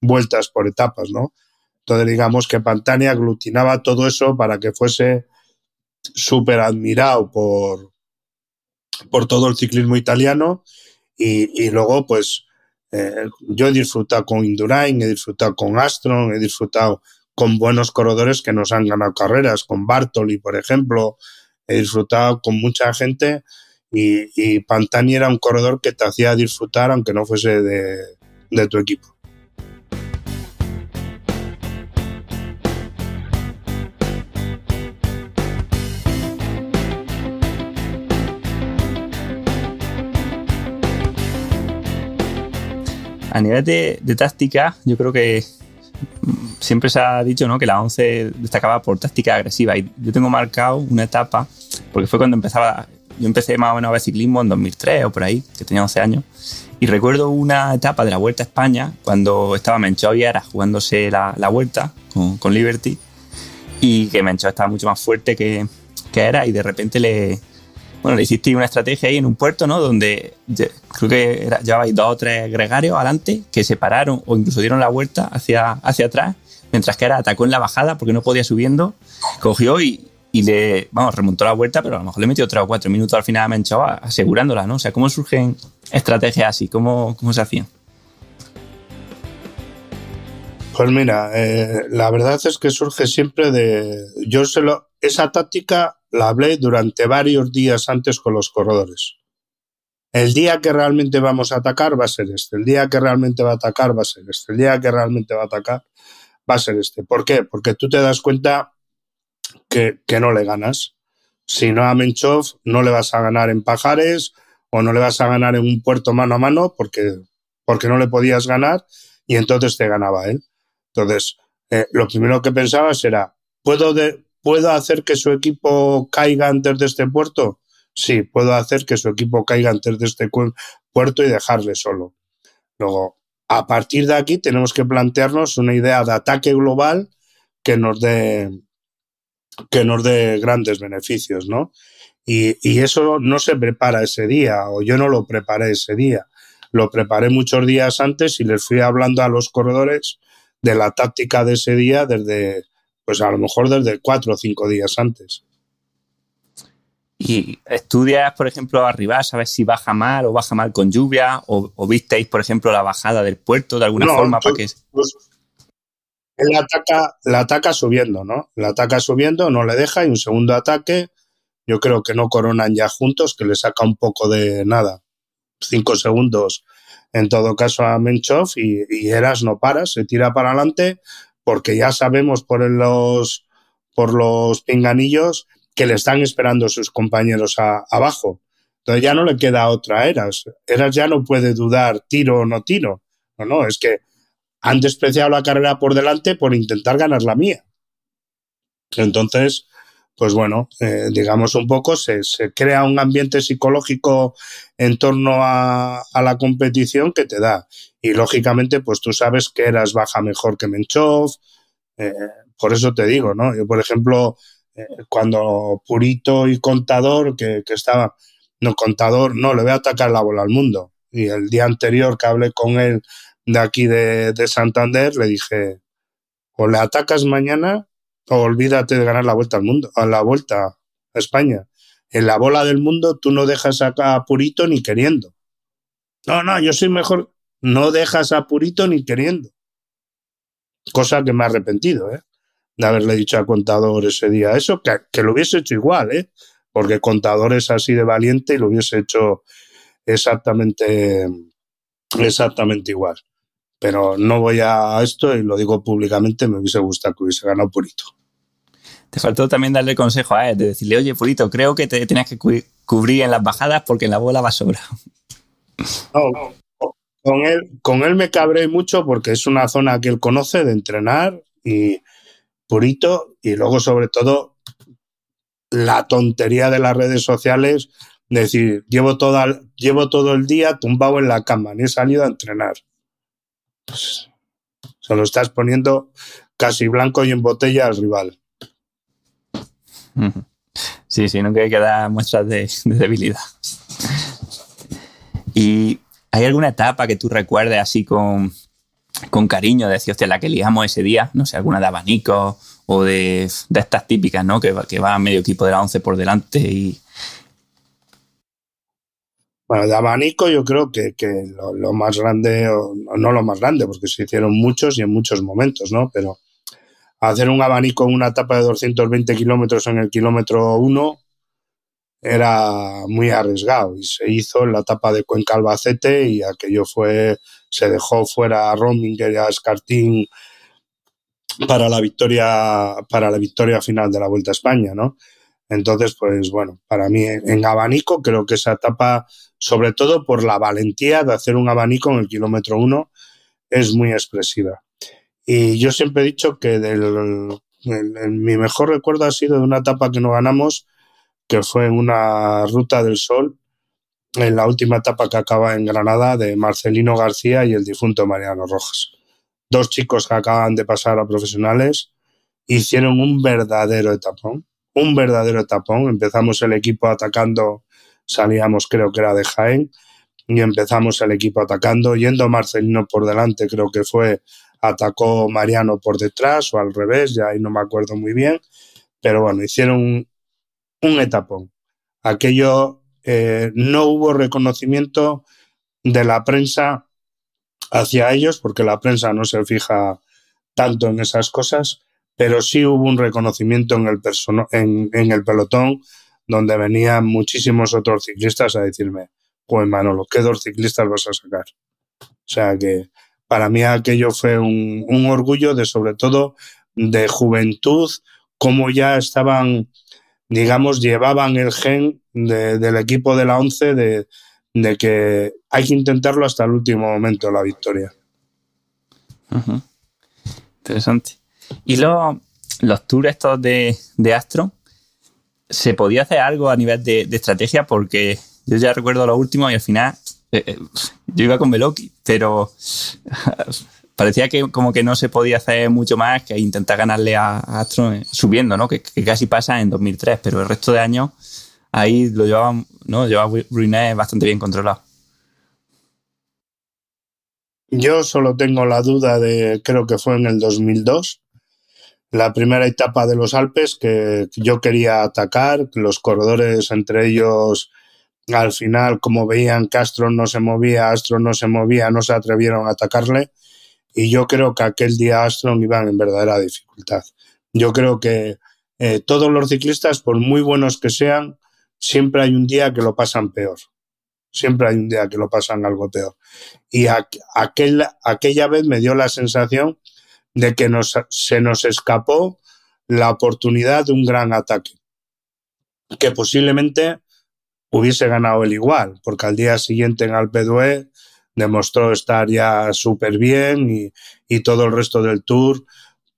vueltas por etapas, ¿no? Entonces digamos que Pantani aglutinaba todo eso para que fuese súper admirado por, por todo el ciclismo italiano y, luego pues eh, yo he disfrutado con Indurain, he disfrutado con Astron, he disfrutado con buenos corredores que nos han ganado carreras, con Bartoli, por ejemplo, he disfrutado con mucha gente y, y, Pantani era un corredor que te hacía disfrutar aunque no fuese de, tu equipo. A nivel de, táctica, yo creo que siempre se ha dicho ¿no? que la 11 destacaba por táctica agresiva y yo tengo marcado una etapa porque fue cuando empezaba yo empecé más o menos a ver ciclismo en 2003 o por ahí, que tenía 11 años. Y recuerdo una etapa de la Vuelta a España, cuando estaba Mencho era jugándose la, Vuelta con, Liberty, y que Mencho estaba mucho más fuerte que, que era, y de repente le, bueno, le hiciste una estrategia ahí en un puerto, ¿no? Donde creo que era, llevabais dos o tres gregarios adelante que se pararon o incluso dieron la vuelta hacia, hacia atrás, mientras que era atacó en la bajada porque no podía subiendo, cogió y, y le, vamos, remontó la vuelta, pero a lo mejor le metió 3 o 4 minutos al final a Menchaba asegurándola, ¿no? O sea, ¿cómo surgen estrategias así? ¿Cómo, cómo se hacían? Pues mira, eh, la verdad es que surge siempre de. Yo se Esa táctica la hablé durante varios días antes con los corredores. El día que realmente vamos a atacar va a ser este. El día que realmente va a atacar va a ser este. El día que realmente va a atacar va a ser este. ¿Por qué? Porque tú te das cuenta que, no le ganas. Si no a Menchov, no le vas a ganar en Pajares o no le vas a ganar en un puerto mano a mano porque, porque no le podías ganar y entonces te ganaba él. Entonces, eh, lo primero que pensabas era, ¿puedo, ¿puedo hacer que su equipo caiga antes de este puerto? Sí, puedo hacer que su equipo caiga antes de este puerto y dejarle solo. Luego, a partir de aquí tenemos que plantearnos una idea de ataque global que nos dé que nos dé grandes beneficios, ¿no? Y, eso no se prepara ese día, o yo no lo preparé ese día. Lo preparé muchos días antes y les fui hablando a los corredores de la táctica de ese día desde, pues a lo mejor desde cuatro o cinco días antes. ¿Y estudias, por ejemplo, arriba, sabes si baja mal o baja mal con lluvia? ¿O, visteis, por ejemplo, la bajada del puerto de alguna forma? para que... Él la ataca, la ataca subiendo, ¿no? La ataca subiendo, no le deja y un segundo ataque. Yo creo que no coronan ya juntos, que le saca un poco de nada. Cinco segundos en todo caso a Menchov y, y Eras no para, se tira para adelante porque ya sabemos por los, por los pinganillos que le están esperando sus compañeros abajo. Entonces ya no le queda otra Eras. Eras ya no puede dudar tiro o no tiro. No, no, es que han despreciado la carrera por delante por intentar ganar la mía. Entonces, pues bueno, eh, digamos un poco, se, crea un ambiente psicológico en torno a, la competición que te da. Y lógicamente, pues tú sabes que eras baja mejor que Menchov. Eh, por eso te digo, ¿no? Yo, por ejemplo, eh, cuando Purito y Contador, que estaba, no, Contador, no, le voy a atacar la bola al mundo. Y el día anterior que hablé con él de aquí de, Santander, le dije, o le atacas mañana o olvídate de ganar la vuelta al mundo, a la vuelta a España. En la bola del mundo tú no dejas acá a Purito ni queriendo. No, no, yo soy mejor. No dejas a Purito ni queriendo. Cosa que me ha arrepentido, ¿eh? De haberle dicho a Contador ese día eso, que, lo hubiese hecho igual, ¿eh? Porque Contador es así de valiente y lo hubiese hecho exactamente, exactamente igual pero no voy a esto y lo digo públicamente, me hubiese gustado que hubiese ganado Purito. Te faltó también darle consejo a él, de decirle, oye, Purito, creo que te tenías que cubrir en las bajadas porque en la bola va sobra. No, con él, con él me cabré mucho porque es una zona que él conoce de entrenar y Purito, y luego sobre todo la tontería de las redes sociales, decir, llevo, llevo todo el día tumbado en la cama, ni he salido a entrenar. Se lo estás poniendo casi blanco y en botella al rival. Sí, sí, nunca hay que dar muestras de, debilidad. ¿Y hay alguna etapa que tú recuerdes así con, con cariño? De decir, la que liamos ese día, no sé, alguna de abanico o de, estas típicas, ¿no? Que, que va medio equipo de la once por delante y, bueno, de abanico yo creo que, que lo, más grande, o no lo más grande, porque se hicieron muchos y en muchos momentos, ¿no? Pero hacer un abanico en una etapa de 220 kilómetros en el kilómetro 1 era muy arriesgado y se hizo en la etapa de Cuenca Albacete y aquello fue, se dejó fuera a Rominger y a Escartín para la victoria, para la victoria final de la Vuelta a España, ¿no? Entonces, pues bueno, para mí en abanico creo que esa etapa, sobre todo por la valentía de hacer un abanico en el kilómetro uno, es muy expresiva. Y yo siempre he dicho que mi mejor recuerdo ha sido de una etapa que no ganamos, que fue en una ruta del sol, en la última etapa que acaba en Granada de Marcelino García y el difunto Mariano Rojas. Dos chicos que acaban de pasar a profesionales hicieron un verdadero etapón un verdadero tapón. Empezamos el equipo atacando, salíamos creo que era de Jaén, y empezamos el equipo atacando, yendo Marcelino por delante, creo que fue, atacó Mariano por detrás o al revés, ya ahí no me acuerdo muy bien, pero bueno, hicieron un, un etapón. Aquello eh, no hubo reconocimiento de la prensa hacia ellos, porque la prensa no se fija tanto en esas cosas, pero sí hubo un reconocimiento en el, en el pelotón donde venían muchísimos otros ciclistas a decirme, pues Manolo, ¿qué dos ciclistas vas a sacar? O sea que para mí aquello fue un, orgullo de sobre todo de juventud, como ya estaban, digamos, llevaban el gen del equipo de la once de, que hay que intentarlo hasta el último momento la victoria. Interesante. Y los, los tours estos de, de Astro, ¿se podía hacer algo a nivel de, estrategia? Porque yo ya recuerdo lo último y al final eh, eh, yo iba con Veloki, pero parecía que como que no se podía hacer mucho más que intentar ganarle a, Astro eh, subiendo, ¿no? Que, casi pasa en 2003, pero el resto de años ahí lo llevaba, ¿no? Llevaba bastante bien controlado. Yo solo tengo la duda de, creo que fue en el 2002, la primera etapa de los Alpes que yo quería atacar, los corredores entre ellos al final, como veían que no se movía, Astro no se movía, no se atrevieron a atacarle. Y yo creo que aquel día Astro iba en verdadera dificultad. Yo creo que eh, todos los ciclistas, por muy buenos que sean, siempre hay un día que lo pasan peor. Siempre hay un día que lo pasan algo peor. Y aquella vez me dio la sensación de que nos, se nos escapó la oportunidad de un gran ataque, que posiblemente hubiese ganado el igual, porque al día siguiente en d'Huez demostró estar ya súper bien y, todo el resto del tour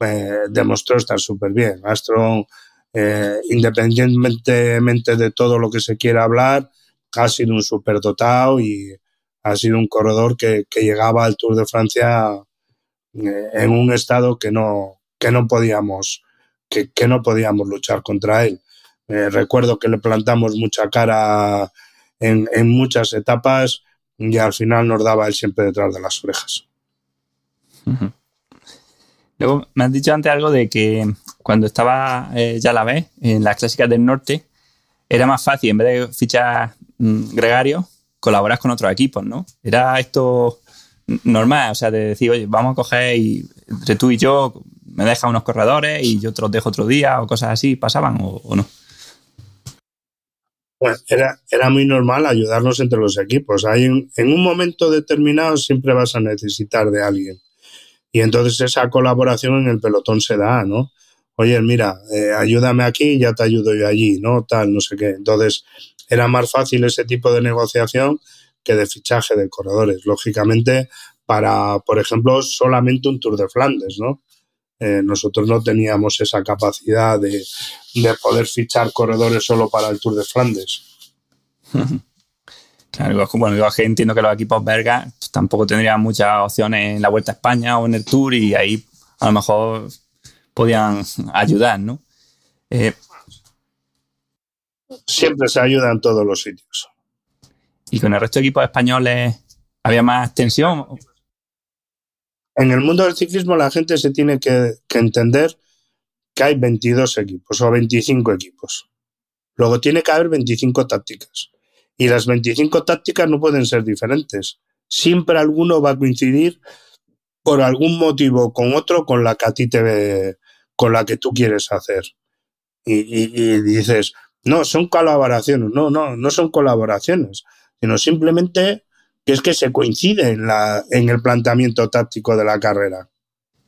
eh, demostró estar súper bien. Astron, eh, independientemente de todo lo que se quiera hablar, ha sido un superdotado y ha sido un corredor que, que llegaba al Tour de Francia eh, en un estado que no, que no podíamos, que, no podíamos luchar contra él. Eh, recuerdo que le plantamos mucha cara en, en muchas etapas y al final nos daba él siempre detrás de las orejas. Luego me has dicho antes algo de que cuando estaba eh, ya la vez en las clásicas del norte era más fácil en vez de fichar mm, gregario colaborar con otros equipos, ¿no? Era esto normal, o sea, de decir, oye, vamos a coger y entre tú y yo me deja unos corredores y yo te dejo otro día o cosas así, ¿pasaban o, no? Pues era, muy normal ayudarnos entre los equipos. Hay en un momento determinado siempre vas a necesitar de alguien. Y entonces esa colaboración en el pelotón se da, ¿no? Oye, mira, eh, ayúdame aquí, y ya te ayudo yo allí, ¿no? Tal, no sé qué. Entonces era más fácil ese tipo de negociación de fichaje de corredores. Lógicamente, para, por ejemplo, solamente un Tour de Flandes, ¿no? Eh, nosotros no teníamos esa capacidad de, poder fichar corredores solo para el Tour de Flandes. Claro, bueno, yo entiendo que los equipos belgas tampoco tendrían muchas opciones en la Vuelta a España o en el Tour y ahí a lo mejor podían ayudar, ¿no? Eh, Siempre se ayuda en todos los sitios. ¿Y con el resto de equipos españoles había más tensión? En el mundo del ciclismo la gente se tiene que, entender que hay 22 equipos o 25 equipos. Luego tiene que haber 25 tácticas. Y las 25 tácticas no pueden ser diferentes. Siempre alguno va a coincidir por algún motivo con otro con la que te con la que tú quieres hacer. y, dices, no, son colaboraciones. No, no, no son colaboraciones sino simplemente que es que se coincide en, el planteamiento táctico de la carrera.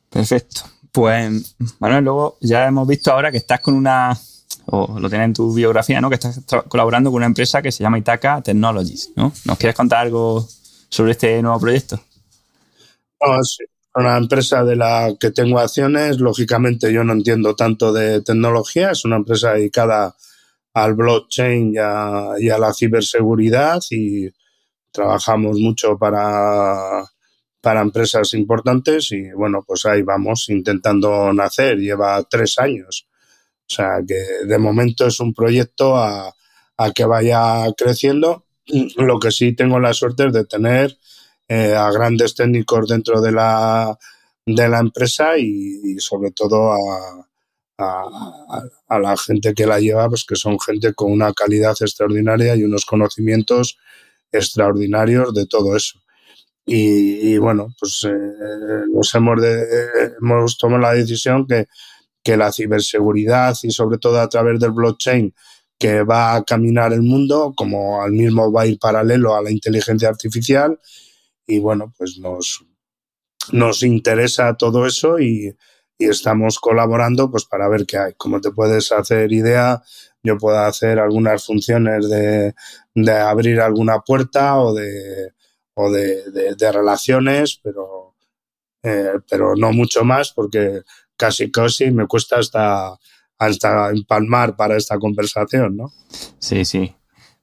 Perfecto. Pues, Manuel, luego ya hemos visto ahora que estás con una, o lo tienes en tu biografía, ¿no? Que estás colaborando con una empresa que se llama Itaca Technologies, ¿no? ¿Nos quieres contar algo sobre este nuevo proyecto? No, ah, sí. Una empresa de la que tengo acciones, lógicamente yo no entiendo tanto de tecnología, es una empresa dedicada a al blockchain y a, y a la ciberseguridad y trabajamos mucho para, para empresas importantes y bueno, pues ahí vamos intentando nacer, lleva tres años. O sea que de momento es un proyecto a, a que vaya creciendo. Lo que sí tengo la suerte es de tener eh, a grandes técnicos dentro de la, de la empresa y sobre todo a, a, la gente que la lleva, pues que son gente con una calidad extraordinaria y unos conocimientos extraordinarios de todo eso. Y, bueno, pues eh, nos hemos, hemos, tomado la decisión que, que la ciberseguridad y sobre todo a través del blockchain que va a caminar el mundo, como al mismo va a ir paralelo a la inteligencia artificial, y bueno, pues nos, nos interesa todo eso y, y estamos colaborando pues para ver qué hay. Como te puedes hacer idea, yo puedo hacer algunas funciones de, abrir alguna puerta o de, o de, relaciones, pero, eh, pero no mucho más porque casi casi me cuesta hasta hasta empalmar para esta conversación, ¿no? Sí, sí.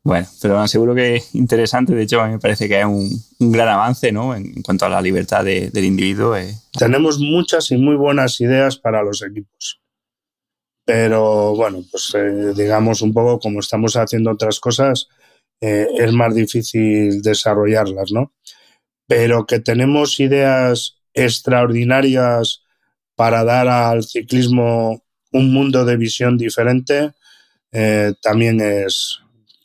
Bueno, pero seguro que es interesante. De hecho, a mí me parece que hay un, gran avance ¿no? en, cuanto a la libertad del individuo. Eh. Tenemos muchas y muy buenas ideas para los equipos. Pero bueno, pues eh, digamos un poco como estamos haciendo otras cosas, eh, es más difícil desarrollarlas, ¿no? Pero que tenemos ideas extraordinarias para dar al ciclismo un mundo de visión diferente, también es,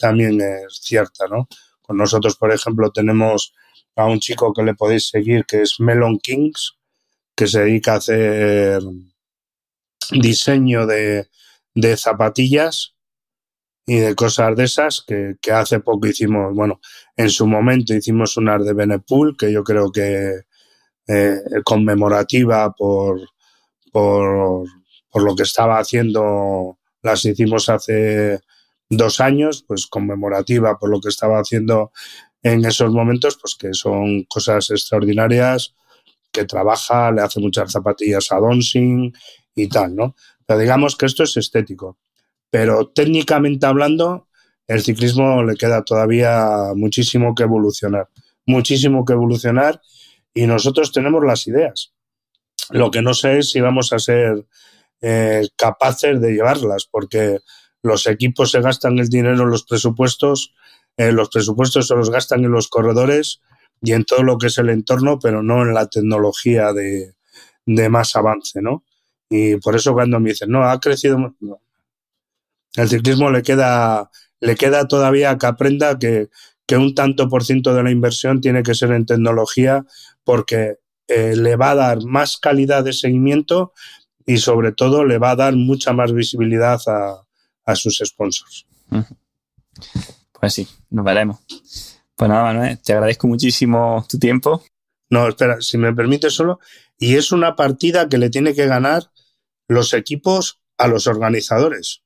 también es cierta, ¿no? Con nosotros, por ejemplo, tenemos a un chico que le podéis seguir, que es Melon Kings, que se dedica a hacer diseño de, zapatillas y de cosas de esas que, hace poco hicimos, bueno, en su momento hicimos unas de Benepool, que yo creo que eh, conmemorativa por, por, por, lo que estaba haciendo, las hicimos hace dos años, pues conmemorativa por lo que estaba haciendo en esos momentos, pues que son cosas extraordinarias, que trabaja, le hace muchas zapatillas a Donsing y tal, ¿no? Pero digamos que esto es estético. Pero técnicamente hablando, el ciclismo le queda todavía muchísimo que evolucionar, muchísimo que evolucionar y nosotros tenemos las ideas. Lo que no sé es si vamos a ser eh, capaces de llevarlas, porque los equipos se gastan el dinero en los presupuestos, eh, los presupuestos se los gastan en los corredores y en todo lo que es el entorno, pero no en la tecnología de, más avance, ¿no? Y por eso cuando me dicen, no, ha crecido... El ciclismo le queda, le queda todavía que aprenda que, un tanto por ciento de la inversión tiene que ser en tecnología porque eh, le va a dar más calidad de seguimiento y sobre todo le va a dar mucha más visibilidad a, a sus sponsors. Pues sí, nos veremos. Pues nada, Manuel, te agradezco muchísimo tu tiempo. No, espera, si me permite solo. Y es una partida que le tiene que ganar los equipos a los organizadores.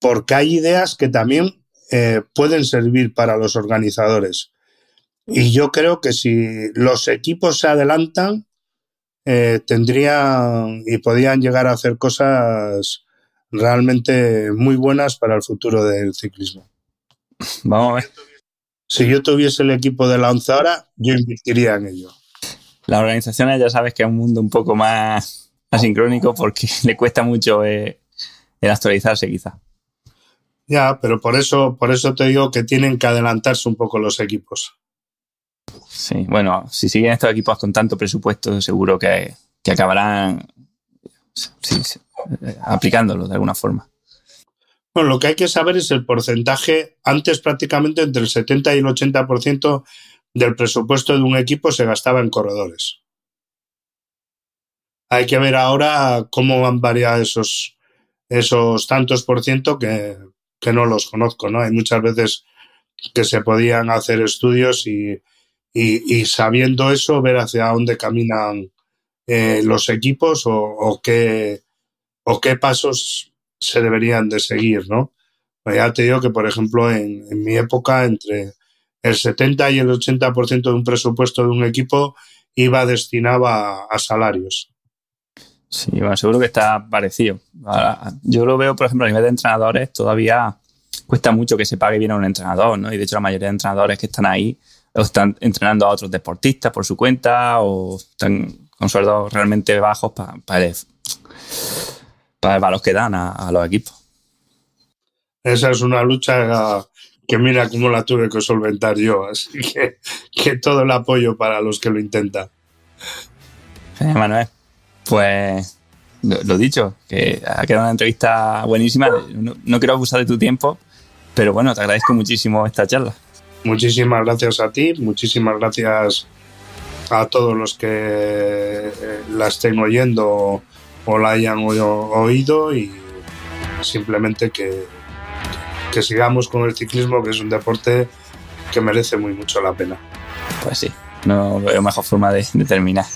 Porque hay ideas que también eh, pueden servir para los organizadores. Y yo creo que si los equipos se adelantan, eh, tendrían y podían llegar a hacer cosas realmente muy buenas para el futuro del ciclismo. Vamos a ver. Si yo tuviese el equipo de la yo invertiría en ello. Las organizaciones ya sabes que es un mundo un poco más asincrónico porque le cuesta mucho eh, el actualizarse quizá. Ya, pero por eso, por eso te digo que tienen que adelantarse un poco los equipos. Sí, bueno, si siguen estos equipos con tanto presupuesto, seguro que, que acabarán aplicándolo de alguna forma. Bueno, lo que hay que saber es el porcentaje. Antes prácticamente entre el 70 y el 80% del presupuesto de un equipo se gastaba en corredores. Hay que ver ahora cómo han variado esos, esos tantos por ciento que, no los conozco, ¿no? Hay muchas veces que se podían hacer estudios y sabiendo eso, ver hacia dónde caminan eh, los equipos o, qué, o qué pasos se deberían de seguir, ¿no? Pues ya te digo que, por ejemplo, en, mi época, entre el 70 y el 80% de un presupuesto de un equipo iba destinado a, salarios. Sí, bueno, seguro que está parecido. yo lo veo, por ejemplo, a nivel de entrenadores, todavía cuesta mucho que se pague bien a un entrenador, ¿no? Y de hecho la mayoría de entrenadores que están ahí están entrenando a otros deportistas por su cuenta o están con sueldos realmente bajos para los el, que dan a, los equipos. Esa es una lucha que mira cómo la tuve que solventar yo, así que, todo el apoyo para los que lo intentan. Eh, Manuel, pues lo, dicho, que ha quedado una entrevista buenísima. No, no quiero abusar de tu tiempo, pero bueno, te agradezco muchísimo esta charla. Muchísimas gracias a ti, muchísimas gracias a todos los que eh, la estén oyendo o la hayan oído y simplemente que, sigamos con el ciclismo, que es un deporte que merece muy mucho la pena. Pues sí, no veo mejor forma de terminar.